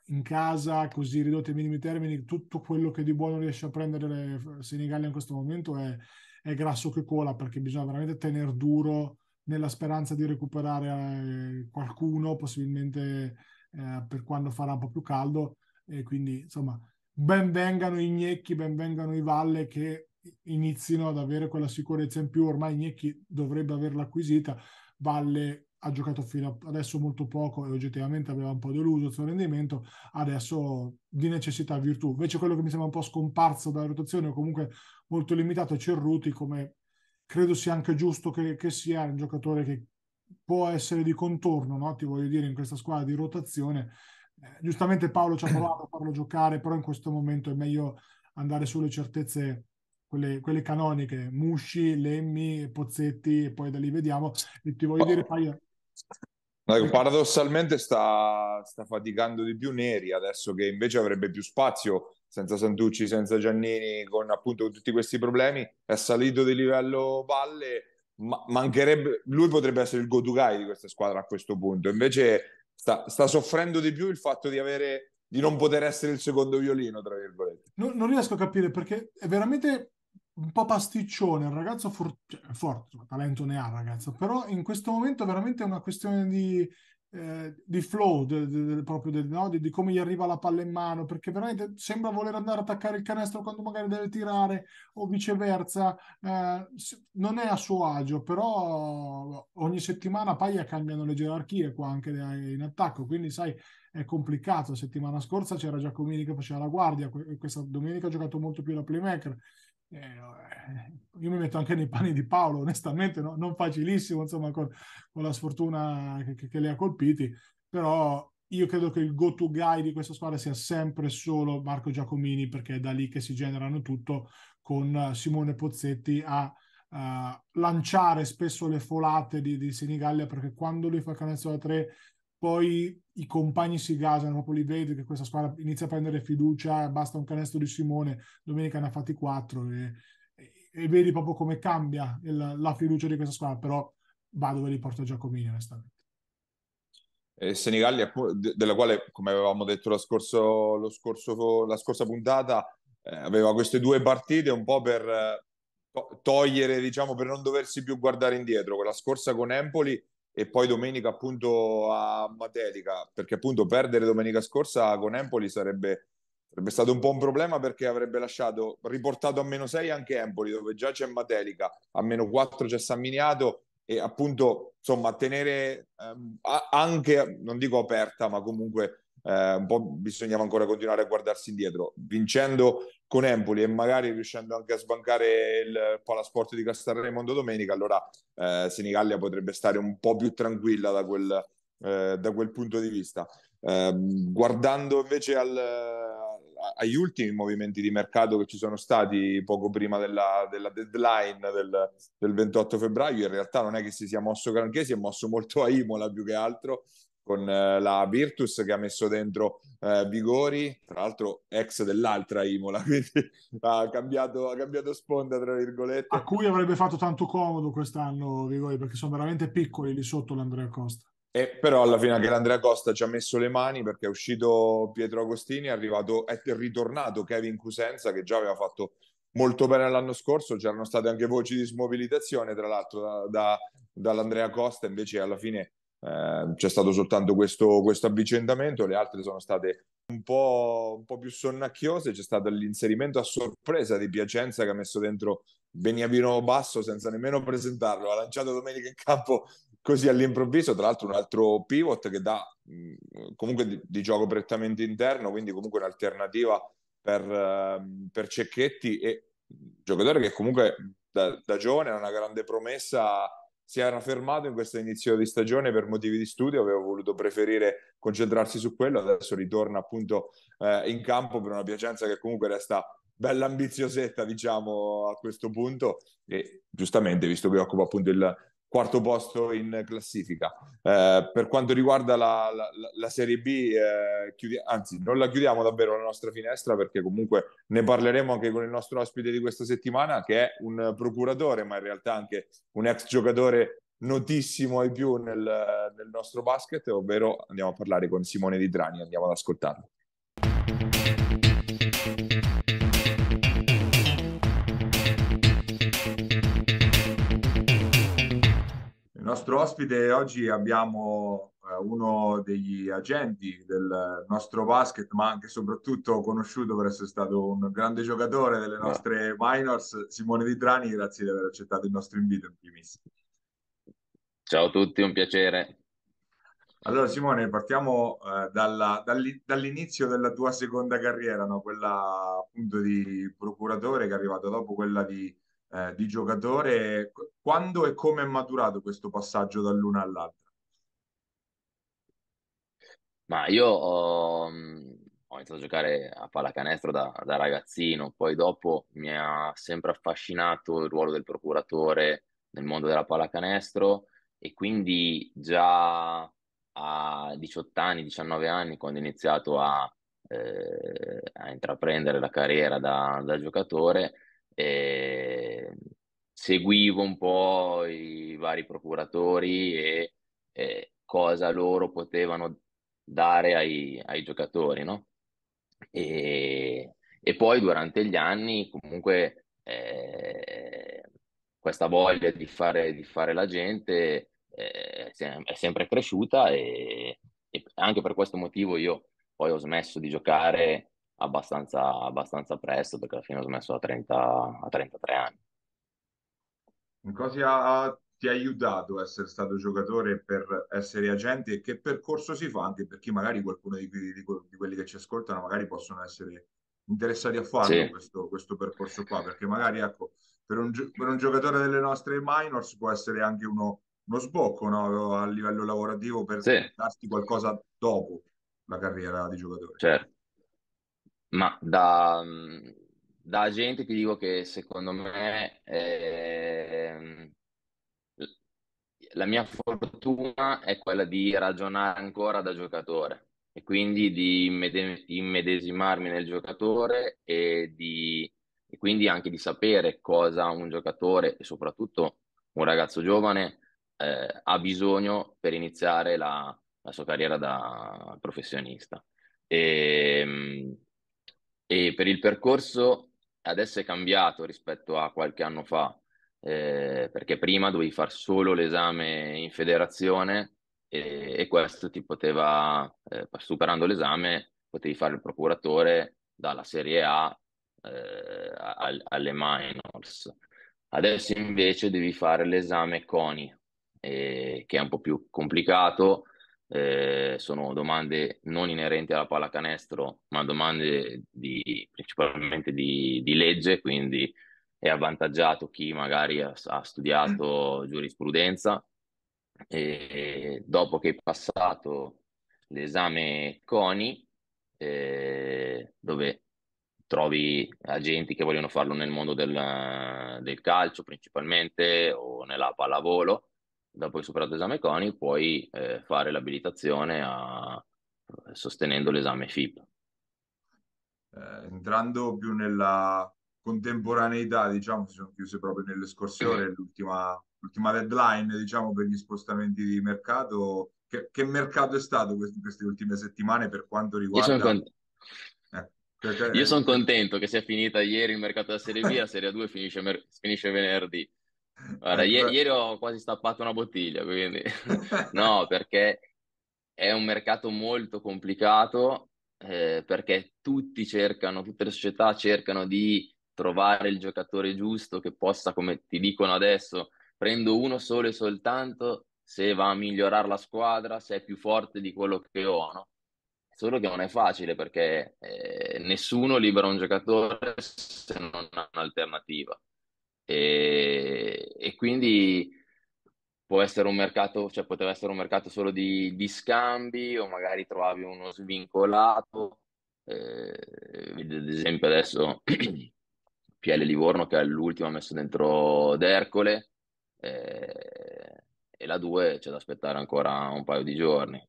in casa, così ridotti ai minimi termini, tutto quello che di buono riesce a prendere Senigallia in questo momento è, è, grasso che cola, perché bisogna veramente tenere duro nella speranza di recuperare eh, qualcuno, possibilmente eh, per quando farà un po' più caldo. E quindi, insomma, ben vengano i gnecchi, ben vengano i valle che inizino ad avere quella sicurezza in più. Ormai Gnecchi dovrebbe averla acquisita, Valle ha giocato fino adesso molto poco e oggettivamente aveva un po' deluso il suo rendimento, adesso di necessità virtù. Invece quello che mi sembra un po' scomparso dalla rotazione o comunque molto limitato è Cerruti, come credo sia anche giusto che, che sia un giocatore che può essere di contorno, no? ti voglio dire, in questa squadra di rotazione. Eh, giustamente Paolo ci ha [clears throat] provato a farlo giocare, però in questo momento è meglio andare sulle certezze quelle, quelle, canoniche, Musci, Lemmi, Pozzetti, e poi da lì vediamo. E ti voglio dire, Paolo, Paradossalmente sta, sta, faticando di più Neri adesso che invece avrebbe più spazio senza Santucci, senza Giannini, con appunto tutti questi problemi. È salito di livello Valle, ma mancherebbe, lui potrebbe essere il go-to-guy di questa squadra a questo punto. Invece sta, sta soffrendo di più il fatto di avere di non poter essere il secondo violino, tra virgolette. No, non riesco a capire perché è veramente un po' pasticcione, un ragazzo for- cioè, forte, talento ne ha ragazzo, però in questo momento veramente è una questione di, eh, di flow, de, de, de, proprio no? di, come gli arriva la palla in mano, perché veramente sembra voler andare a attaccare il canestro quando magari deve tirare o viceversa, eh, non è a suo agio, però ogni settimana paia cambiano le gerarchie qua anche in attacco, quindi sai è complicato, settimana scorsa c'era Giacomini che faceva la guardia, questa domenica ha giocato molto più da playmaker eh, eh, io mi metto anche nei panni di Paolo, onestamente, no? non facilissimo, insomma, con, con la sfortuna che, che, le ha colpiti, però io credo che il go-to guy di questa squadra sia sempre solo Marco Giacomini, perché è da lì che si generano tutto con Simone Pozzetti a uh, lanciare spesso le folate di, di Senigallia, perché quando lui fa canestro da tre poi i compagni si gasano, proprio li vedi che questa squadra inizia a prendere fiducia, basta un canestro di Simone, domenica ne ha fatti quattro e, e, e vedi proprio come cambia il, la fiducia di questa squadra, però va dove li porta Giacomini onestamente. Eh, Senigallia, della quale, come avevamo detto scorso, lo scorso, la scorsa puntata, eh, aveva queste due partite un po' per eh, togliere, diciamo, per non doversi più guardare indietro. Quella scorsa con Empoli e poi domenica appunto a Matelica, perché appunto perdere domenica scorsa con Empoli sarebbe, sarebbe stato un po' un problema perché avrebbe lasciato riportato a meno 6 anche Empoli, dove già c'è Matelica, a meno 4 c'è San Miniato e appunto insomma tenere eh, anche, non dico aperta, ma comunque eh, un po' bisognava ancora continuare a guardarsi indietro. Vincendo con Empoli e magari riuscendo anche a sbancare il Palasport di Castel Raimondo domenica, allora eh, Senigallia potrebbe stare un po' più tranquilla da quel, eh, da quel punto di vista. Eh, guardando invece al, agli ultimi movimenti di mercato che ci sono stati poco prima della, della deadline del, del, 28 febbraio, in realtà non è che si sia mosso granché, si è mosso molto a Imola più che altro, con eh, la Virtus che ha messo dentro eh, Vigori, tra l'altro ex dell'altra Imola, [laughs] quindi ha cambiato, ha cambiato, sponda, tra virgolette. A cui avrebbe fatto tanto comodo quest'anno Vigori, perché sono veramente piccoli lì sotto l'Andrea Costa. E però alla fine anche l'Andrea Costa ci ha messo le mani perché è uscito Pietro Agostini, è, arrivato, è ritornato Kevin Cusenza che già aveva fatto molto bene l'anno scorso, c'erano state anche voci di smobilitazione tra l'altro da, da, dall'Andrea Costa, invece alla fine Ehm, c'è stato soltanto questo, questo, avvicendamento, le altre sono state un po', un po', più sonnacchiose, c'è stato l'inserimento a sorpresa di Piacenza che ha messo dentro Beniamino Basso senza nemmeno presentarlo, ha lanciato domenica in campo così all'improvviso, tra l'altro un altro pivot che dà mm, comunque di, di, gioco prettamente interno, quindi comunque un'alternativa per, ehm, per Cecchetti e mm, giocatore che comunque da, da giovane ha una grande promessa si era fermato in questo inizio di stagione per motivi di studio, aveva voluto preferire concentrarsi su quello, adesso ritorna appunto eh, in campo per una Piacenza che comunque resta bella ambiziosetta diciamo a questo punto e giustamente visto che occupa appunto il quarto posto in classifica. Eh, per quanto riguarda la, la, la Serie B, eh, chiudi- anzi, non la chiudiamo davvero la nostra finestra perché comunque ne parleremo anche con il nostro ospite di questa settimana, che è un procuratore, ma in realtà anche un ex giocatore notissimo ai più nel, nel nostro basket, ovvero andiamo a parlare con Simone Di Trani, andiamo ad ascoltarlo. Il nostro ospite oggi abbiamo eh, uno degli agenti del nostro basket, ma anche e soprattutto conosciuto per essere stato un grande giocatore delle nostre minors, Simone Vitrani. Grazie di aver accettato il nostro invito in primis. Ciao a tutti, un piacere. Allora Simone, partiamo eh, dalla, dall'inizio della tua seconda carriera, no? quella appunto di procuratore che è arrivato dopo quella di eh, di giocatore, quando e come è maturato questo passaggio dall'una all'altra? Ma io ho, mm, ho iniziato a giocare a pallacanestro da, da ragazzino, poi dopo mi ha sempre affascinato il ruolo del procuratore nel mondo della pallacanestro e quindi già a 18 anni, 19 anni, quando ho iniziato a, eh, a intraprendere la carriera da, da giocatore, eh, seguivo un po' i vari procuratori e eh, cosa loro potevano dare ai, ai giocatori, no? E, e, poi durante gli anni comunque eh, questa voglia di fare, di fare la gente eh, è sempre cresciuta e, e, anche per questo motivo io poi ho smesso di giocare abbastanza, abbastanza presto perché alla fine ho smesso a, 30, a 33 anni. In cosa ti ha aiutato essere stato giocatore per essere agente e che percorso si fa anche per chi magari qualcuno di, di, di quelli che ci ascoltano magari possono essere interessati a fare sì. questo, questo, percorso qua perché magari ecco per un, per un, giocatore delle nostre minors può essere anche uno, uno sbocco no? a livello lavorativo per sì. darti qualcosa dopo la carriera di giocatore certo ma da, mhmm, da agente ti dico che secondo me eh, la mia fortuna è quella di ragionare ancora da giocatore e quindi di immedesimarmi nel giocatore e, di, e quindi anche di sapere cosa un giocatore e soprattutto un ragazzo giovane eh, ha bisogno per iniziare la, la sua carriera da professionista. E, ehm, e per il percorso adesso è cambiato rispetto a qualche anno fa, eh, perché prima dovevi fare solo l'esame in federazione e, e questo ti poteva, eh, superando l'esame, potevi fare il procuratore dalla Serie A eh, al, alle minors. Adesso invece devi fare l'esame CONI, eh, che è un po' più complicato, eh, sono domande non inerenti alla pallacanestro, ma domande di, principalmente di, di, legge, quindi è avvantaggiato chi magari ha, ha studiato mm. giurisprudenza e dopo che hai passato l'esame CONI, eh, dove trovi agenti che vogliono farlo nel mondo del, del calcio principalmente o nella pallavolo, dopo il superato esame CONI, puoi eh, fare l'abilitazione a, sostenendo l'esame FIP. Eh, entrando più nella contemporaneità, diciamo, si sono chiuse proprio nelle scorse ore, l'ultima, l'ultima deadline, diciamo, per gli spostamenti di mercato. Che, che mercato è stato quest- queste ultime settimane per quanto riguarda... Io sono, cont- eh, perché... contento che sia finita ieri il mercato della Serie B, la Serie A2 finisce, mer- finisce venerdì. Guarda, eh, ieri ho quasi stappato una bottiglia, quindi [laughs] no, perché è un mercato molto complicato, eh, perché tutti cercano, tutte le società cercano di trovare il giocatore giusto che possa, come ti dicono adesso, prendo uno solo e soltanto se va a migliorare la squadra, se è più forte di quello che ho, no? Solo che non è facile perché eh, nessuno libera un giocatore se non ha un'alternativa e, e quindi può essere un mercato, cioè poteva essere un mercato solo di, di scambi o magari trovavi uno svincolato, eh, ad esempio adesso [clears throat] PL Livorno che è l'ultimo ha messo dentro D'Ercole eh, e la 2 c'è da aspettare ancora un paio di giorni.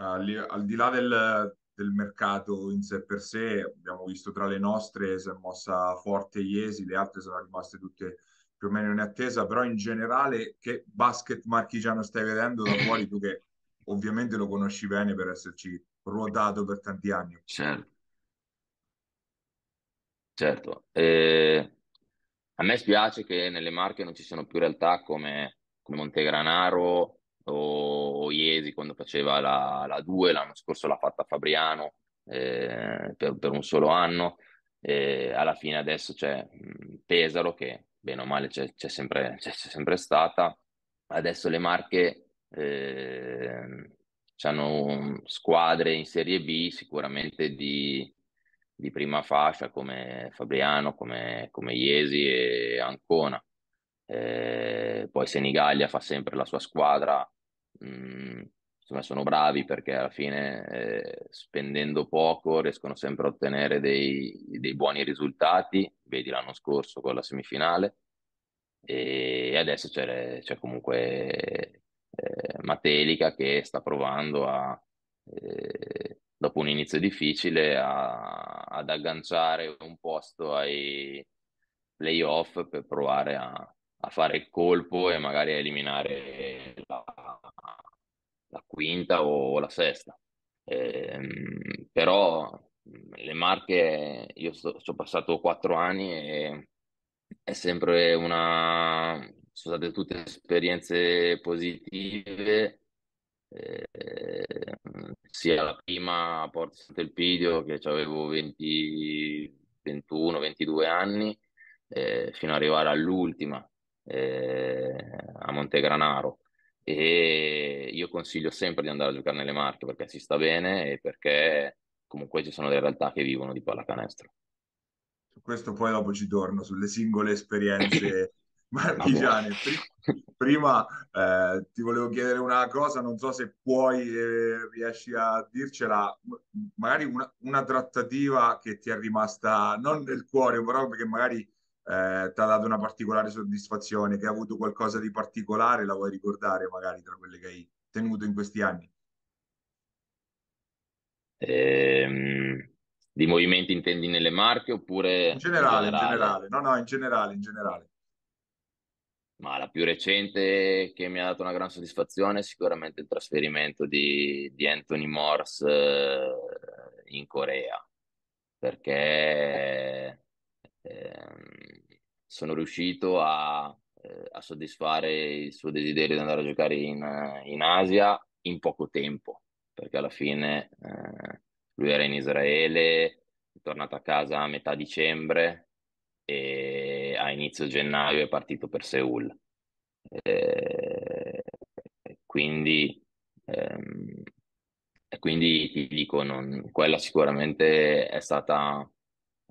Al, ah, al di là del, del mercato in sé per sé. Abbiamo visto tra le nostre si è mossa forte Iesi, le altre sono rimaste tutte più o meno in attesa, però in generale che basket marchigiano stai vedendo da fuori tu che ovviamente lo conosci bene per esserci ruotato per tanti anni. Certo. Certo, eh, a me spiace che nelle Marche non ci siano più realtà come, come Montegranaro, o, Iesi quando faceva la, la 2, l'anno scorso l'ha fatta Fabriano eh, per, per, un solo anno, eh, alla fine adesso c'è mm, Pesaro che bene o male c'è, c'è, sempre, c'è, c'è sempre, stata, adesso le marche eh, hanno squadre in Serie B sicuramente di, di prima fascia come Fabriano, come, come Iesi e Ancona. Eh, poi Senigallia fa sempre la sua squadra, mm, insomma sono bravi perché alla fine eh, spendendo poco riescono sempre a ottenere dei, dei buoni risultati, vedi l'anno scorso con la semifinale e adesso c'è, c'è comunque eh, Matelica che sta provando a, eh, dopo un inizio difficile a, ad agganciare un posto ai playoff per provare a, a fare il colpo e magari a eliminare la, la quinta o la sesta. Eh, però le Marche, io sto, sto passato quattro anni e è sempre una, sono state tutte esperienze positive. Eh, sia la prima a Porto Sant'Elpidio che avevo 20, 21, 22 anni, eh, fino ad arrivare all'ultima eh, a Montegranaro e io consiglio sempre di andare a giocare nelle Marche perché si sta bene e perché comunque ci sono delle realtà che vivono di pallacanestro. Su questo poi dopo ci torno, sulle singole esperienze [coughs] marchigiane. Prima eh, ti volevo chiedere una cosa, non so se puoi eh, riesci a dircela, magari una, una trattativa che ti è rimasta non nel cuore, però perché magari eh, ti ha dato una particolare soddisfazione, che ha avuto qualcosa di particolare, la vuoi ricordare magari tra quelle che hai tenuto in questi anni? Ehm, di movimenti intendi nelle marche oppure in generale, in generale? In generale. No, no, in generale, in generale. Ma la più recente che mi ha dato una gran soddisfazione è sicuramente il trasferimento di, di Anthony Morse eh, in Corea, perché Ehm, sono riuscito a, eh, a, soddisfare il suo desiderio di andare a giocare in, in Asia in poco tempo, perché alla fine eh, lui era in Israele, è tornato a casa a metà dicembre e a inizio gennaio è partito per Seoul. Eh, quindi, ehm, quindi ti dico, non, quella sicuramente è stata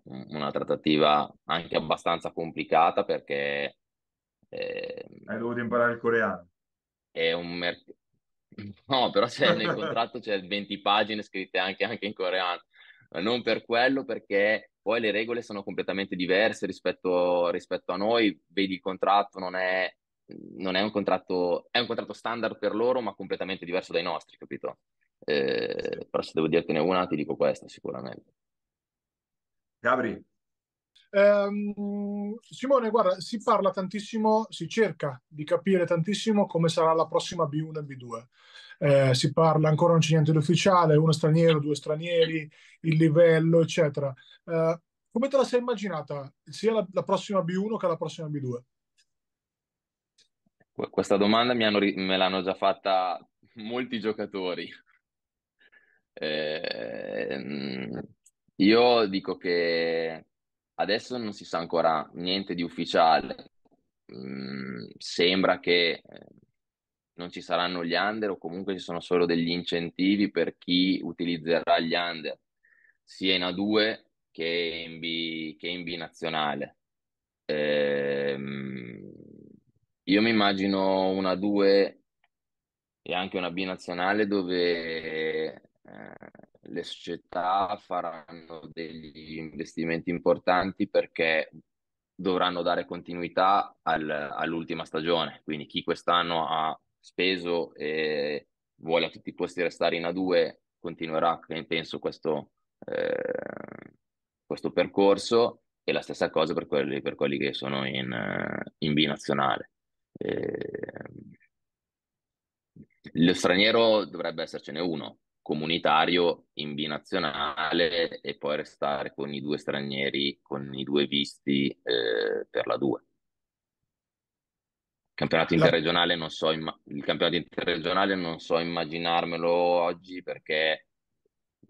una trattativa anche abbastanza complicata perché... Eh, Hai ehm, dovuto imparare il coreano. È un mercato... No, però c'è, nel contratto c'è 20 pagine scritte anche, anche in coreano. Non per quello, perché poi le regole sono completamente diverse rispetto, rispetto a noi. Vedi il contratto, non è, non è un contratto, è un contratto standard per loro, ma completamente diverso dai nostri, capito? Eh, però se devo dirtene una, ti dico questa sicuramente. Gabri. Ehm, Simone, guarda, si parla tantissimo, si cerca di capire tantissimo come sarà la prossima B1 e B2. Eh, si parla ancora, non c'è niente di ufficiale, uno straniero, due stranieri, il livello, eccetera. Eh, come te la sei immaginata sia la, la, prossima B1 che la prossima B2? Questa domanda hanno, me l'hanno già fatta molti giocatori. Eh, mm, io dico che adesso non si sa ancora niente di ufficiale. Mm, sembra che eh, non ci saranno gli under o comunque ci sono solo degli incentivi per chi utilizzerà gli under sia in A2 che in B, che in B nazionale. Ehm, io mi immagino una A2 e anche una B nazionale dove eh, le società faranno degli investimenti importanti perché dovranno dare continuità al, all'ultima stagione. Quindi chi quest'anno ha speso e vuole a tutti i costi restare in A2 continuerà, penso, questo, eh, questo percorso e la stessa cosa per quelli, per quelli che sono in, eh, in B nazionale. Eh, lo straniero dovrebbe essercene uno, comunitario in binazionale e poi restare con i due stranieri, con i due visti eh, per la 2. Campionato interregionale non so, imma- il campionato interregionale non so immaginarmelo oggi perché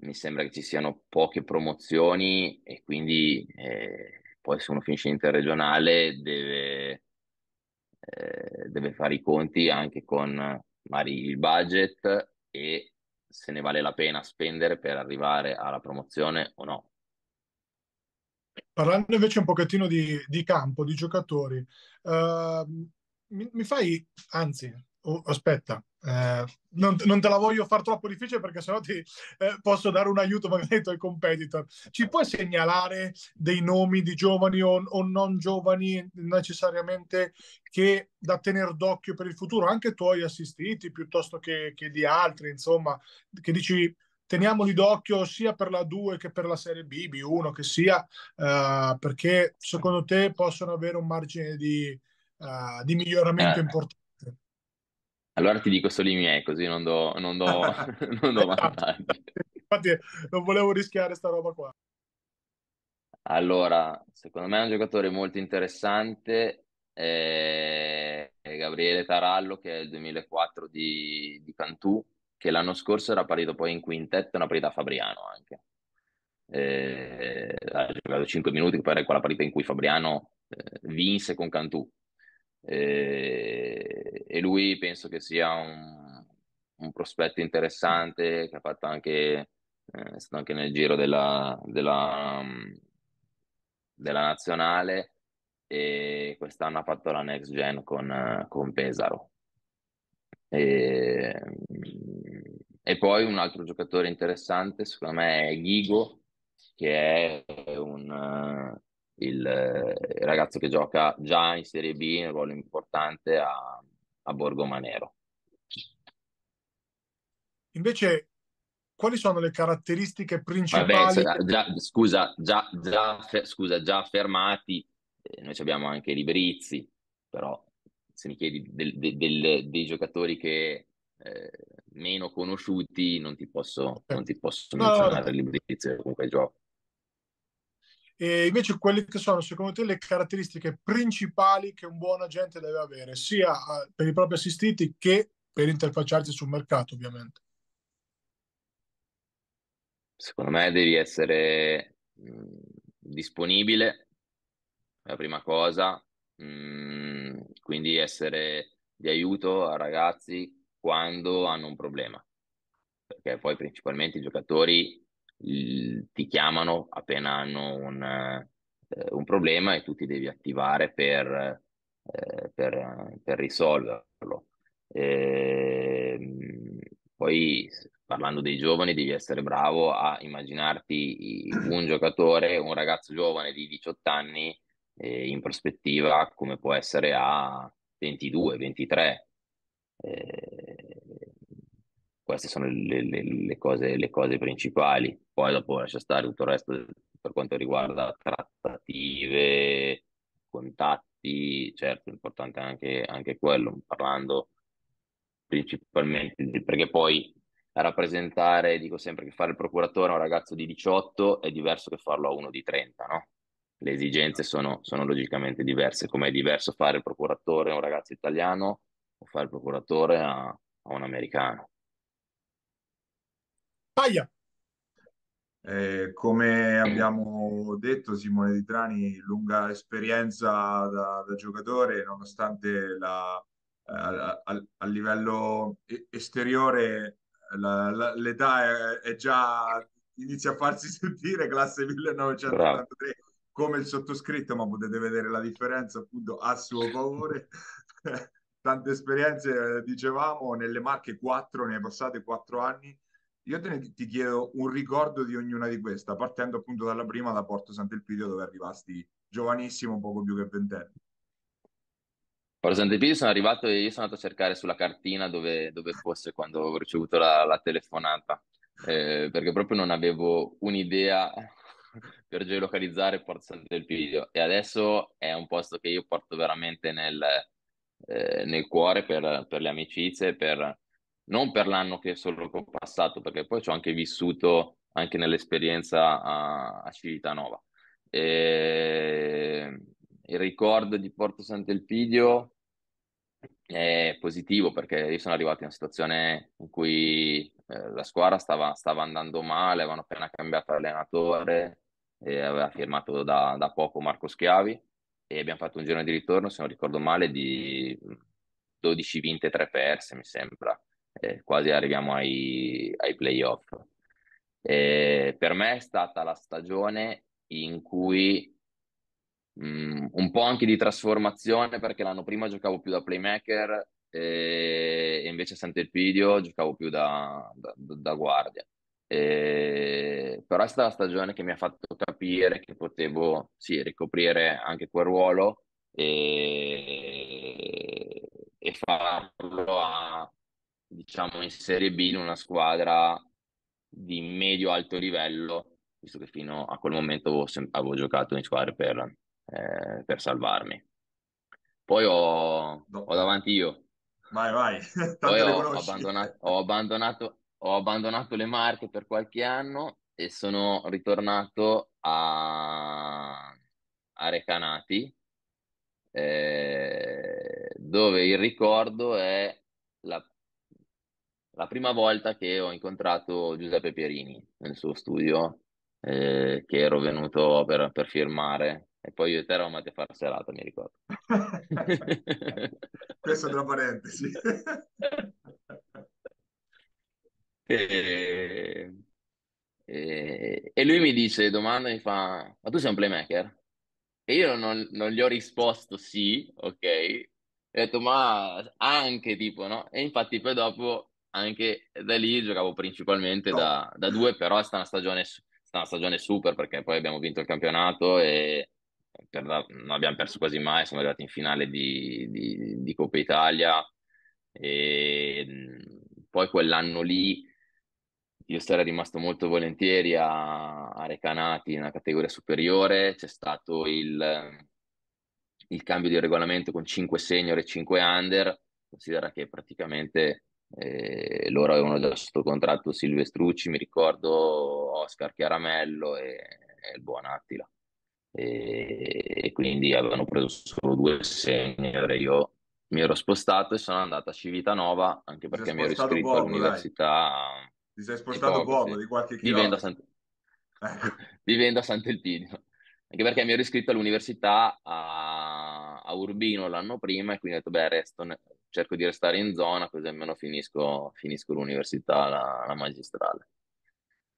mi sembra che ci siano poche promozioni e quindi eh, poi se uno finisce interregionale deve, eh, deve fare i conti anche con magari il budget e se ne vale la pena spendere per arrivare alla promozione o no. Parlando invece un pochettino di, di campo, di giocatori, uh, mi, mi, fai, anzi, Oh, aspetta, eh, non, non, te la voglio far troppo difficile perché sennò ti eh, posso dare un aiuto magari ai tuoi competitor. Ci puoi segnalare dei nomi di giovani o, o non giovani necessariamente che da tenere d'occhio per il futuro, anche tuoi assistiti piuttosto che, che di altri, insomma, che dici teniamoli d'occhio sia per la 2 che per la Serie B, B1 che sia, eh, perché secondo te possono avere un margine di, uh, di miglioramento eh. importante? Allora ti dico solo i miei, così non do, non do, [laughs] non do esatto. vantaggi. Infatti non volevo rischiare sta roba qua. Allora, secondo me è un giocatore molto interessante, è eh, Gabriele Tarallo, che è il 2004 di, di Cantù, che l'anno scorso era partito poi in quintetto, una partita a Fabriano anche. Eh, ha giocato 5 minuti, poi era quella partita in cui Fabriano eh, vinse con Cantù, eh, e, lui penso che sia un, un, prospetto interessante che ha fatto anche, eh, stato anche nel giro della, della, della nazionale e quest'anno ha fatto la next gen con, con Pesaro. E, e, poi un altro giocatore interessante, secondo me, è Ghigo, che è un, il, il ragazzo che gioca già in Serie B, un ruolo importante a, a Manero. Invece, quali sono le caratteristiche principali? Vabbè, cioè, già, scusa, già, già, fer, scusa, già fermati, eh, noi abbiamo anche Librizzi, però se mi chiedi del, del, del, dei giocatori che eh, meno conosciuti, non ti posso, eh, non ti posso no, menzionare no, Librizzi, comunque gioco. E invece quelle che sono secondo te le caratteristiche principali che un buon agente deve avere, sia per i propri assistiti che per interfacciarsi sul mercato, ovviamente? Secondo me devi essere mh, mhmm, disponibile, la prima cosa, mhmm, quindi essere di aiuto a ragazzi quando hanno un problema, perché poi principalmente i giocatori ti chiamano appena hanno un, eh, un, problema e tu ti devi attivare per, eh, per, per risolverlo. E, ehm, poi parlando dei giovani devi essere bravo a immaginarti un giocatore, un ragazzo giovane di 18 anni eh, in prospettiva come può essere a 22, 23. Eh, queste sono le, le, le, cose, le cose principali. Poi dopo lascia stare tutto il resto per quanto riguarda trattative, contatti, certo, è importante anche, anche quello, parlando principalmente, perché poi rappresentare, dico sempre che fare il procuratore a un ragazzo di 18 è diverso che farlo a uno di 30, no? Le esigenze sono, sono logicamente diverse, come è diverso fare il procuratore a un ragazzo italiano o fare il procuratore a, a un americano. Paglia. Eh, come abbiamo detto, Simone Di Trani, lunga esperienza da, da giocatore, nonostante la, a, a, a, livello esteriore la, la, l'età è, è, già inizia a farsi [laughs] sentire, classe 1993 Bravo. come il sottoscritto, ma potete vedere la differenza appunto a suo favore. [laughs] Tante esperienze, eh, dicevamo, nelle marche 4, nei passati 4 anni io ne, ti chiedo un ricordo di ognuna di queste, partendo appunto dalla prima, da Porto Sant'Elpidio, dove arrivasti giovanissimo, poco più che ventenne. Porto Sant'Elpidio sono arrivato e io sono andato a cercare sulla cartina dove, dove fosse quando ho ricevuto la, la telefonata, eh, perché proprio non avevo un'idea [laughs] per geolocalizzare Porto Sant'Elpidio e adesso è un posto che io porto veramente nel, eh, nel cuore per, per le amicizie, per, non per l'anno che è solo passato, perché poi ci ho anche vissuto anche nell'esperienza a, a Civitanova. E... Ehm, il ricordo di Porto Sant'Elpidio è positivo perché io sono arrivato in una situazione in cui eh, la squadra stava, stava, andando male, avevano appena cambiato allenatore, aveva firmato da, da poco Marco Schiavi e abbiamo fatto un giorno di ritorno, se non ricordo male, di 12 vinte e 3 perse, mi sembra eh, quasi arriviamo ai, ai playoff. Eh, per me è stata la stagione in cui mh, mm, un po' anche di trasformazione, perché l'anno prima giocavo più da playmaker eh, e invece a Sant'Elpidio giocavo più da, da, da guardia. Eh, però è stata la stagione che mi ha fatto capire che potevo sì, ricoprire anche quel ruolo e, e farlo a, diciamo in Serie B in una squadra di medio-alto livello, visto che fino a quel momento avevo, sem- avevo giocato in squadra per, eh, per salvarmi. Poi ho, ho, davanti io. Vai, vai. [laughs] Poi ho, ho, abbandonato, ho, abbandonato, ho abbandonato le Marche per qualche anno e sono ritornato a, a Recanati, eh, dove il ricordo è la la prima volta che ho incontrato Giuseppe Pierini nel suo studio, eh, che ero venuto per, per, firmare. E poi io e te eravamo andati a fare serata, mi ricordo. [laughs] Questo tra parentesi. [laughs] e, e, e, lui mi dice, domanda, mi fa, ma tu sei un playmaker? E io non, non gli ho risposto sì, ok, ho detto ma anche tipo no e infatti poi dopo anche da lì giocavo principalmente no. da, da, due, però è stata una stagione, stata una stagione super perché poi abbiamo vinto il campionato e per, non abbiamo perso quasi mai, siamo arrivati in finale di, di, di Coppa Italia e poi quell'anno lì io sarei rimasto molto volentieri a, a Recanati nella categoria superiore, c'è stato il, il cambio di regolamento con 5 senior e 5 under, considera che praticamente eh, loro avevano già sotto contratto Silvestrucci, mi ricordo Oscar Chiaramello e, e il buon Attila. E, e, quindi avevano preso solo due senior io mi ero spostato e sono andato a Civitanova anche perché mi ero iscritto poco, all'università. Dai. Ti sei spostato poco, poco di qualche chilometro. Vivendo, Sant... Vivendo [laughs] ecco. [laughs] a Sant'Elpidio. Anche perché mi ero iscritto all'università a, a Urbino l'anno prima e quindi ho detto, beh, resto, ne cerco di restare in zona così almeno finisco, finisco l'università, la, la, magistrale.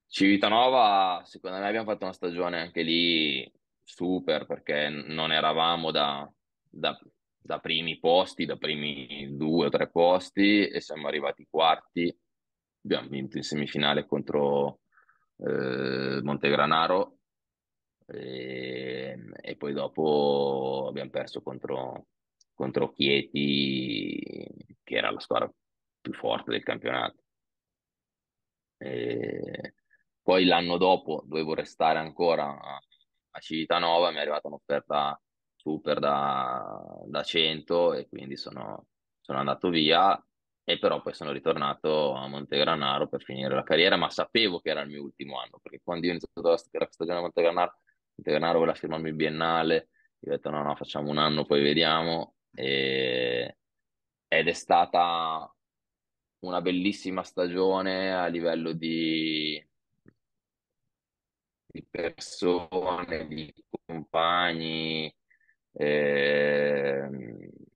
Civitanova, secondo me abbiamo fatto una stagione anche lì super perché non eravamo da, da, da primi posti, da primi due o tre posti e siamo arrivati quarti. Abbiamo vinto in semifinale contro eh, Montegranaro e, ehm, e, poi dopo abbiamo perso contro, contro Chieti la squadra più forte del campionato. E poi l'anno dopo dovevo restare ancora a Civitanova, mi è arrivata un'offerta super da, da 100 e quindi sono, sono andato via e però poi sono ritornato a Montegranaro per finire la carriera, ma sapevo che era il mio ultimo anno, perché quando io ho iniziato la, st- la stagione a Montegranaro, Montegranaro voleva firmarmi il biennale, io ho detto no, no, facciamo un anno, poi vediamo, e, ed è stata una bellissima stagione a livello di, di persone, di compagni. Eh,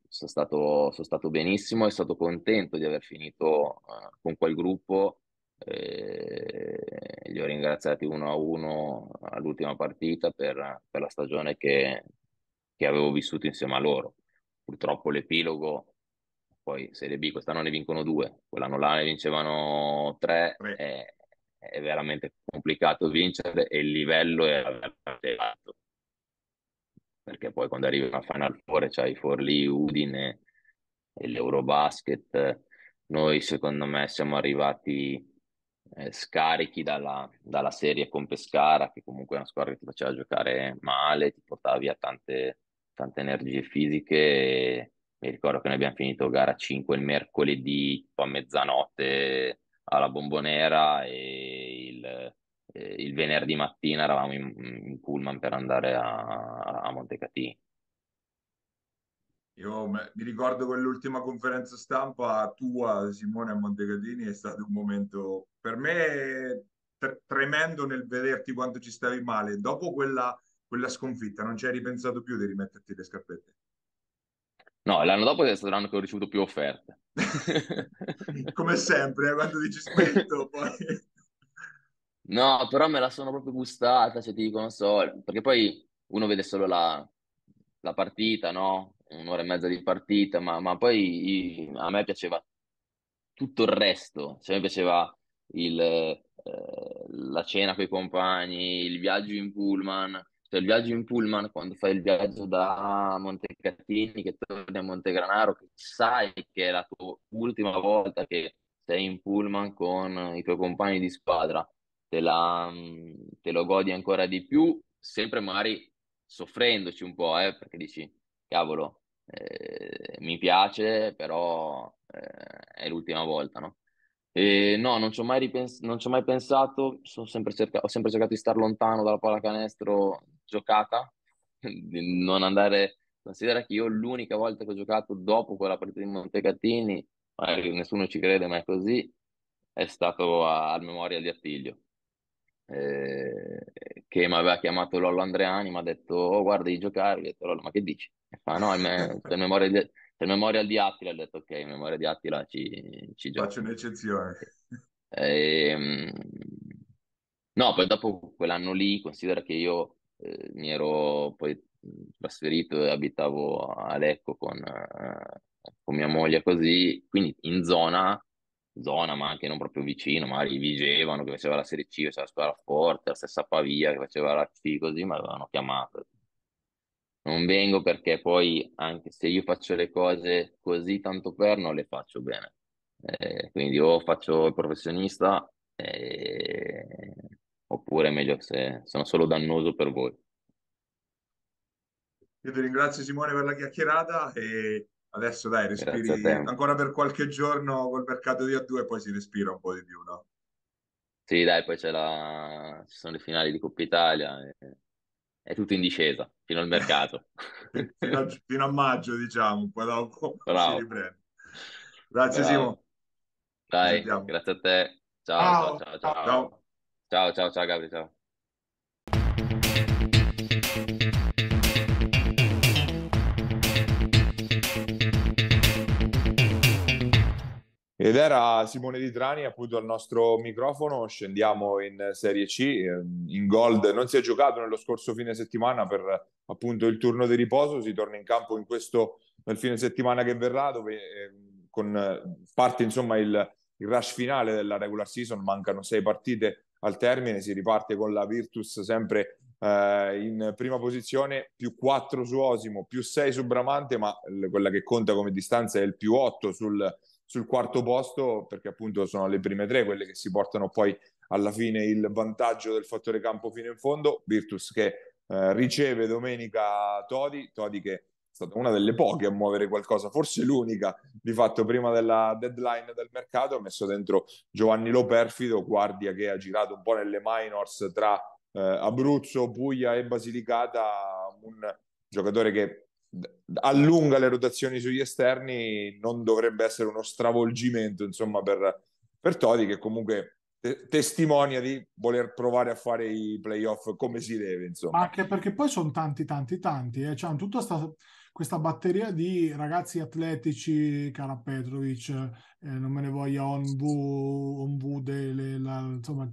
sono, stato, sono stato benissimo e sono stato contento di aver finito eh, con quel gruppo. Eh, li ho ringraziati uno a uno all'ultima partita per, per la stagione che, che avevo vissuto insieme a loro. Purtroppo l'epilogo poi Serie B quest'anno ne vincono due, quell'anno là ne vincevano tre, è, è, veramente complicato vincere e il livello è veramente alto. Perché poi quando arrivi a Final Four c'hai Forlì, Udine e l'Eurobasket, noi secondo me siamo arrivati eh, scarichi dalla, dalla, serie con Pescara, che comunque è una squadra che ti faceva giocare male, ti portava via tante, tante energie fisiche. E mi ricordo che noi abbiamo finito gara 5 il mercoledì, a mezzanotte alla Bombonera e il, eh, il venerdì mattina eravamo in, in, pullman per andare a, a Montecatini. Io mi ricordo quell'ultima conferenza stampa tua, Simone, a Montecatini, è stato un momento per me tre- tremendo nel vederti quanto ci stavi male. Dopo quella, quella sconfitta non ci hai ripensato più di rimetterti le scarpette? No, l'anno dopo è stato l'anno che ho ricevuto più offerte. [laughs] Come sempre, eh, quando dici spento [laughs] poi... No, però me la sono proprio gustata, se cioè, ti dico, non so, perché poi uno vede solo la, la partita, no? Un'ora e mezza di partita, ma, ma poi i, a me piaceva tutto il resto, cioè mi piaceva il, eh, la cena con i compagni, il viaggio in pullman, cioè il viaggio in pullman, quando fai il viaggio da Montecatini che torni a Montegranaro, che sai che è la tua ultima volta che sei in pullman con i tuoi compagni di squadra, te, la, mm, te lo godi ancora di più, sempre magari soffrendoci un po', eh, perché dici, cavolo, eh, mi piace, però eh, è l'ultima volta, no? E no, non ci ho mai, ripens- non ci ho mai pensato, sempre cerca- ho sempre cercato di stare lontano dalla pallacanestro giocata, [laughs] di non andare, considera che io l'unica volta che ho giocato dopo quella partita di Montecatini, magari nessuno ci crede ma è così, è stato al Memorial di Attilio, eh, che mi aveva chiamato Lollo Andreani, mi ha detto oh, guarda di giocare, ho detto Lollo ma che dici? E fa no, me- [laughs] c'è il Memoria di c'è il Memorial di Attila, ho detto ok, il Memorial di Attila ci, ci gioca. Faccio un'eccezione. E, um, no, poi dopo quell'anno lì, considera che io eh, mi ero poi trasferito e abitavo a Lecco con, eh, con mia moglie così, quindi in zona, zona ma anche non proprio vicino, magari Vigevano che faceva la Serie C, faceva la squadra forte, la stessa Pavia che faceva la C così, ma avevano chiamato. Non vengo perché poi anche se io faccio le cose così tanto per, non le faccio bene. Eh, quindi o faccio il professionista eh, oppure è meglio se sono solo dannoso per voi. Io ti ringrazio Simone per la chiacchierata e adesso dai, respiri ancora per qualche giorno col mercato di A2 e poi si respira un po' di più, no? Sì, dai, poi c'è la... ci sono le finali di Coppa Italia, e... è tutto in discesa fino al mercato. [laughs] fino, a, fino, a, maggio, diciamo, poi dopo [laughs] Bravo. si riprende. Grazie Bravo. Simo. Dai, grazie a te. ciao. ciao. ciao. ciao. ciao. Ciao, ciao, ciao Gabri, ciao. Ed era Simone Di Trani appunto al nostro microfono, scendiamo in Serie C, ehm, in Gold non si è giocato nello scorso fine settimana per appunto il turno di riposo, si torna in campo in questo, nel fine settimana che verrà dove ehm, eh, con, parte insomma il, il, rush finale della regular season, mancano sei partite al termine, si riparte con la Virtus sempre eh, in prima posizione, più 4 su Osimo, più 6 su Bramante, ma quella che conta come distanza è il più 8 sul, sul quarto posto, perché appunto sono le prime tre quelle che si portano poi alla fine il vantaggio del fattore campo fino in fondo. Virtus che eh, riceve domenica Todi, Todi che stata una delle poche a muovere qualcosa, forse l'unica di fatto prima della deadline del mercato, ha messo dentro Giovanni Lo Perfido, guardia che ha girato un po' nelle minors tra eh, Abruzzo, Puglia e Basilicata, un giocatore che eh, allunga le rotazioni sugli esterni, non dovrebbe essere uno stravolgimento insomma per, per Todi che comunque testimonia di voler provare a fare i playoff come si deve insomma. anche perché poi sono tanti tanti tanti, eh? cioè, tutta sta questa batteria di ragazzi atletici, cara Petrovic, eh, non me ne voglia Onvu, Onvu la, insomma,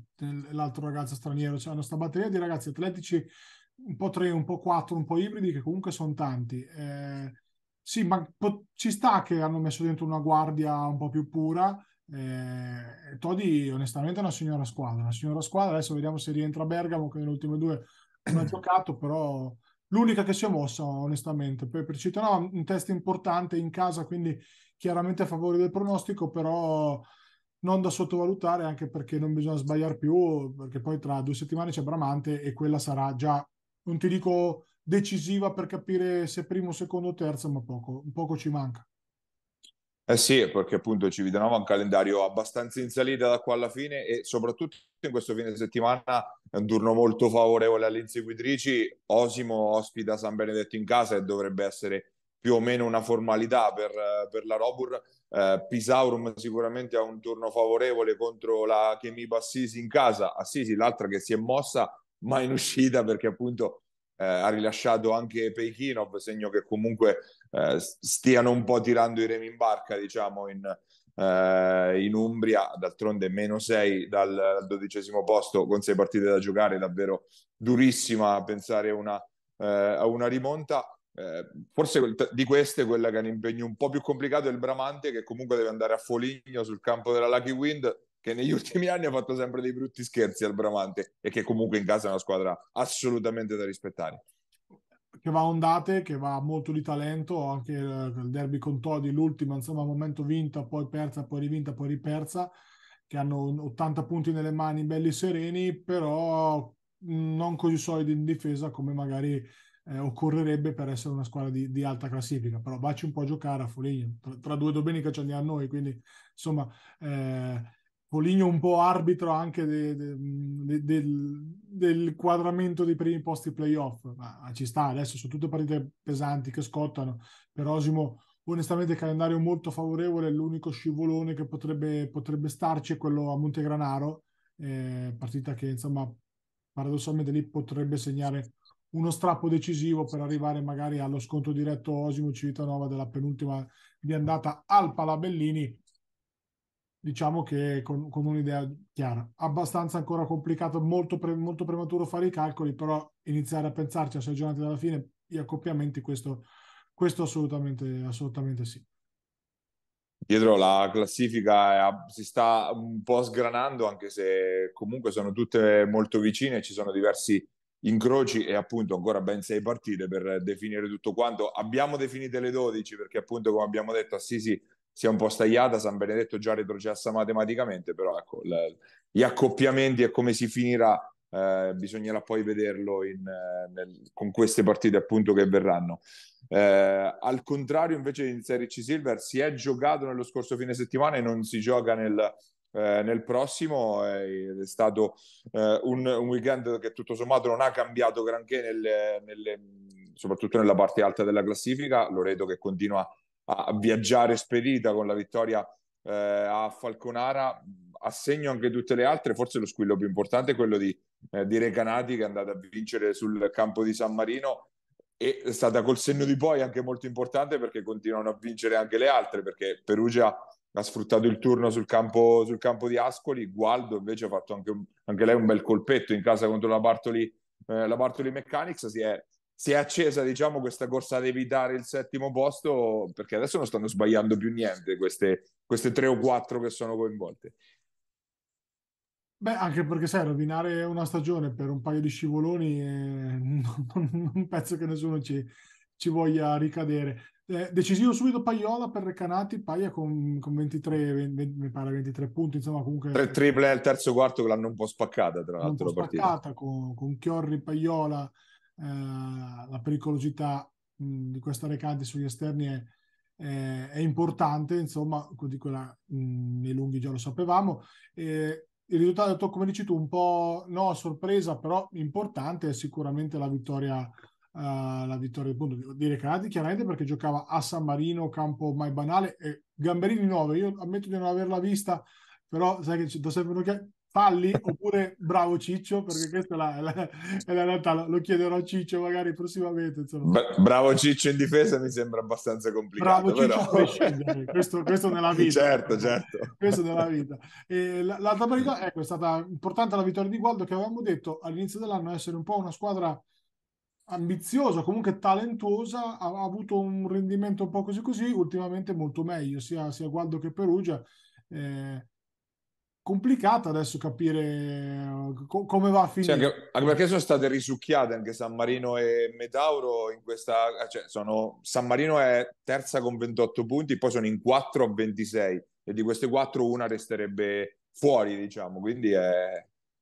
l'altro ragazzo straniero, cioè hanno questa batteria di ragazzi atletici un po' tre, un po' quattro, un po' ibridi, che comunque sono tanti. Eh, sì, ma po- ci sta che hanno messo dentro una guardia un po' più pura. Eh, Todi, onestamente, è una signora squadra. Una signora squadra. Adesso vediamo se rientra Bergamo, che nelle ultime due non ha giocato, però l'unica che si è mossa onestamente, poi per Città, no, un test importante in casa, quindi chiaramente a favore del pronostico, però non da sottovalutare anche perché non bisogna sbagliare più, perché poi tra due settimane c'è Bramante e quella sarà già, non ti dico decisiva per capire se primo, secondo, terzo, ma poco, poco ci manca. Eh sì, perché appunto ci ha un calendario abbastanza in salita da qua alla fine e soprattutto in questo fine settimana è un turno molto favorevole alle inseguitrici. Osimo ospita San Benedetto in casa e dovrebbe essere più o meno una formalità per, per la Robur. Eh, Pisaurum sicuramente ha un turno favorevole contro la Chemiba Assisi in casa. Assisi, ah l'altra che si è mossa ma in uscita perché appunto eh, ha rilasciato anche Peikinov, segno che comunque eh, stiano un po' tirando i remi in barca, diciamo, in, eh, in Umbria, d'altronde meno 6 dal, dal dodicesimo posto, con 6 partite da giocare, davvero durissima pensare una, eh, a una rimonta. Eh, forse di queste quella che ha un impegno un po' più complicato è il Bramante che comunque deve andare a Foligno sul campo della Lucky Wind che negli [laughs] ultimi anni ha fatto sempre dei brutti scherzi al Bramante e che comunque in casa è una squadra assolutamente da rispettare. Che va a ondate, che va molto di talento, anche il derby con Todi, l'ultima, insomma, a momento vinta, poi persa, poi rivinta, poi ripersa, che hanno 80 punti nelle mani, belli sereni, però non così solidi in difesa come magari eh, occorrerebbe per essere una squadra di, di, alta classifica. Però baci un po' a giocare a Foligno, tra, tra due domenica ci andiamo noi, quindi insomma... Eh, Poligno un po' arbitro anche de, de, de, del, del, quadramento dei primi posti playoff, ma ci sta, adesso sono tutte partite pesanti che scottano, per Osimo onestamente calendario molto favorevole, l'unico scivolone che potrebbe, potrebbe starci è quello a Montegranaro, eh, partita che insomma paradossalmente lì potrebbe segnare uno strappo decisivo per arrivare magari allo scontro diretto Osimo Civitanova della penultima di andata al Palabellini diciamo che con, con un'idea chiara. Abbastanza ancora complicato, molto, pre, molto, prematuro fare i calcoli, però iniziare a pensarci a sei giornate dalla fine, gli accoppiamenti, questo, questo assolutamente, assolutamente sì. Pietro, la classifica si sta un po' sgranando, anche se comunque sono tutte molto vicine, ci sono diversi incroci e appunto ancora ben sei partite per definire tutto quanto. Abbiamo definite le 12 perché appunto come abbiamo detto Assisi si è un po' stagliata, San Benedetto già retrocessa matematicamente, però ecco, le, gli accoppiamenti e come si finirà eh, bisognerà poi vederlo in, eh, nel, con queste partite appunto che verranno. Eh, al contrario, invece, in Serie C Silver si è giocato nello scorso fine settimana e non si gioca nel, eh, nel prossimo. Eh, è stato un, un, weekend che tutto sommato non ha cambiato granché, nelle, nelle, soprattutto nella parte alta della classifica. Loreto che continua a a viaggiare spedita con la vittoria eh, a Falconara, assegno anche tutte le altre, forse lo squillo più importante è quello di, eh, di Recanati che è andata a vincere sul campo di San Marino e è stata col senno di poi anche molto importante perché continuano a vincere anche le altre perché Perugia ha sfruttato il turno sul campo, sul campo di Ascoli, Gualdo invece ha fatto anche, anche, lei un bel colpetto in casa contro la Bartoli, eh, la Bartoli Mechanics, si è si è accesa diciamo questa corsa ad evitare il settimo posto perché adesso non stanno sbagliando più niente queste, queste tre o quattro che sono coinvolte Beh, anche perché sai, rovinare una stagione per un paio di scivoloni eh, non, non, penso che nessuno ci, ci voglia ricadere. Eh, decisivo subito Paiola per Recanati, Paia con, con 23, 20, mi pare 23 punti, insomma comunque... Tre triple al terzo quarto che l'hanno un po' spaccata, tra l'altro. Un po' spaccata con, con Chiorri, Paiola, eh, la pericolosità mh, di questa recante sugli esterni è, è, è importante, insomma, di quella, mh, nei lunghi già lo sapevamo. E, il risultato, come dici tu, un po' no a sorpresa, però importante è sicuramente la vittoria Uh, la vittoria punto di Recanati, chiaramente perché giocava a San Marino, campo mai banale, e Gamberini 9, io ammetto di non averla vista, però sai che do sempre un'occhiata, falli oppure bravo Ciccio, perché questa è la, la, è la realtà, lo, chiederò a Ciccio magari prossimamente. Insomma. Bravo Ciccio in difesa mi sembra abbastanza complicato. Bravo Ciccio però... questo, questo, nella vita. Certo, certo. Questo nella vita. E l'altra parità, ecco, è stata importante la vittoria di Gualdo che avevamo detto all'inizio dell'anno essere un po' una squadra ambiziosa, comunque talentuosa, ha, ha avuto un rendimento un po' così così, ultimamente molto meglio, sia, sia Gualdo che Perugia. Eh, complicato adesso capire eh, co- come va a finire. Cioè, anche, anche, perché sono state risucchiate anche San Marino e Metauro in questa... Cioè sono, San Marino è terza con 28 punti, poi sono in 4 a 26 e di queste 4 una resterebbe fuori, diciamo, quindi è...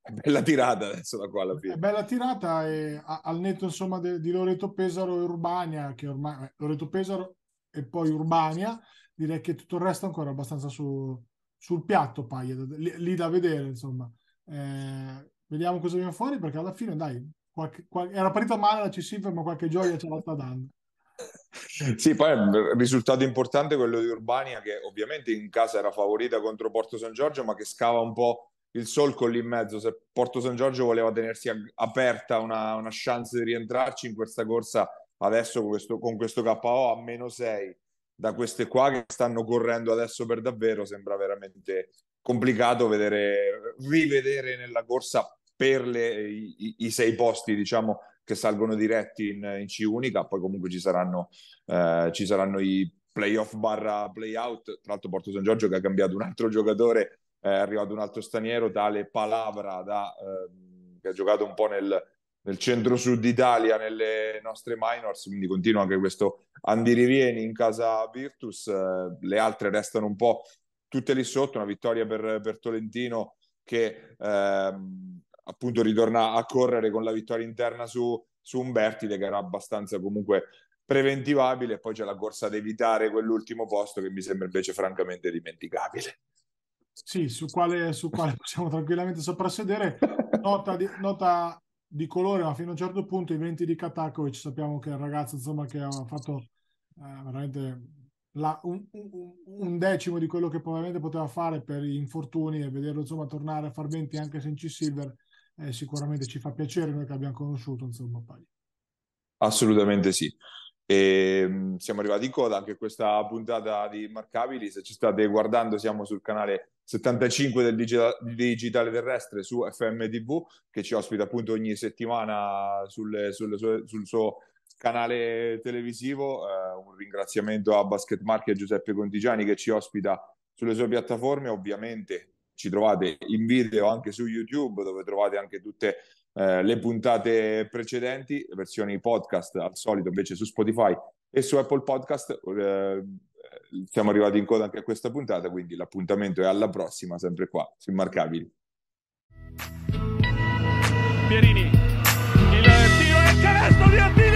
è bella tirata adesso da qua alla fine. È bella tirata e a, al netto insomma de, di Loreto Pesaro e Urbania, che ormai eh, Loreto Pesaro e poi Urbania, direi che tutto il resto è ancora abbastanza su, sul piatto Paia, lì, lì, da vedere, insomma. Eh, vediamo cosa viene fuori, perché alla fine, dai, qualche, qualche, era partita male la C-Silver, ma qualche gioia ce la sta dando. Sì, poi il risultato importante è quello di Urbania, che ovviamente in casa era favorita contro Porto San Giorgio, ma che scava un po' il solco lì in mezzo. Se Porto San Giorgio voleva tenersi aperta una, una chance di rientrarci in questa corsa, adesso con questo, con questo KO a meno 6 da queste qua che stanno correndo adesso per davvero sembra veramente complicato vedere, rivedere nella corsa per le, i, i, sei posti diciamo che salgono diretti in, in C unica poi comunque ci saranno, eh, ci saranno i playoff barra playout tra l'altro Porto San Giorgio che ha cambiato un altro giocatore è arrivato un altro straniero tale Palavra da, eh, che ha giocato un po' nel, nel centro-sud Italia, nelle nostre minors, quindi continua anche questo andirivieni in casa Virtus, eh, le altre restano un po' tutte lì sotto, una vittoria per, per Tolentino che ehm, appunto ritorna a correre con la vittoria interna su, su Umbertide che era abbastanza comunque preventivabile e poi c'è la corsa ad evitare quell'ultimo posto che mi sembra invece francamente dimenticabile. Sì, su quale, su quale possiamo tranquillamente soprassedere. [laughs] Nota, di, nota di colore, ma fino a un certo punto i venti di Katakovic sappiamo che è un ragazzo insomma, che ha fatto eh, veramente la, un, un, decimo di quello che probabilmente poteva fare per gli infortuni e vederlo insomma, tornare a far 20 anche senza Silver eh, sicuramente ci fa piacere noi che abbiamo conosciuto insomma Paglia. Assolutamente sì. E ehm, siamo arrivati in coda anche questa puntata di Marcabili. Se ci state guardando, siamo sul canale 75 del digita- digitale terrestre su FMTV che ci ospita appunto ogni settimana sulle, sulle, su, sul suo canale televisivo. Eh, un ringraziamento a Basket Market e a Giuseppe Contigiani che ci ospita sulle sue piattaforme. Ovviamente ci trovate in video anche su YouTube dove trovate anche tutte eh, le puntate precedenti, versioni podcast al solito invece su Spotify e su Apple Podcast. Eh, siamo arrivati in coda anche a questa puntata, quindi l'appuntamento è alla prossima, sempre qua, su Immarcabili. Pierini, il tiro è canestro di Attila!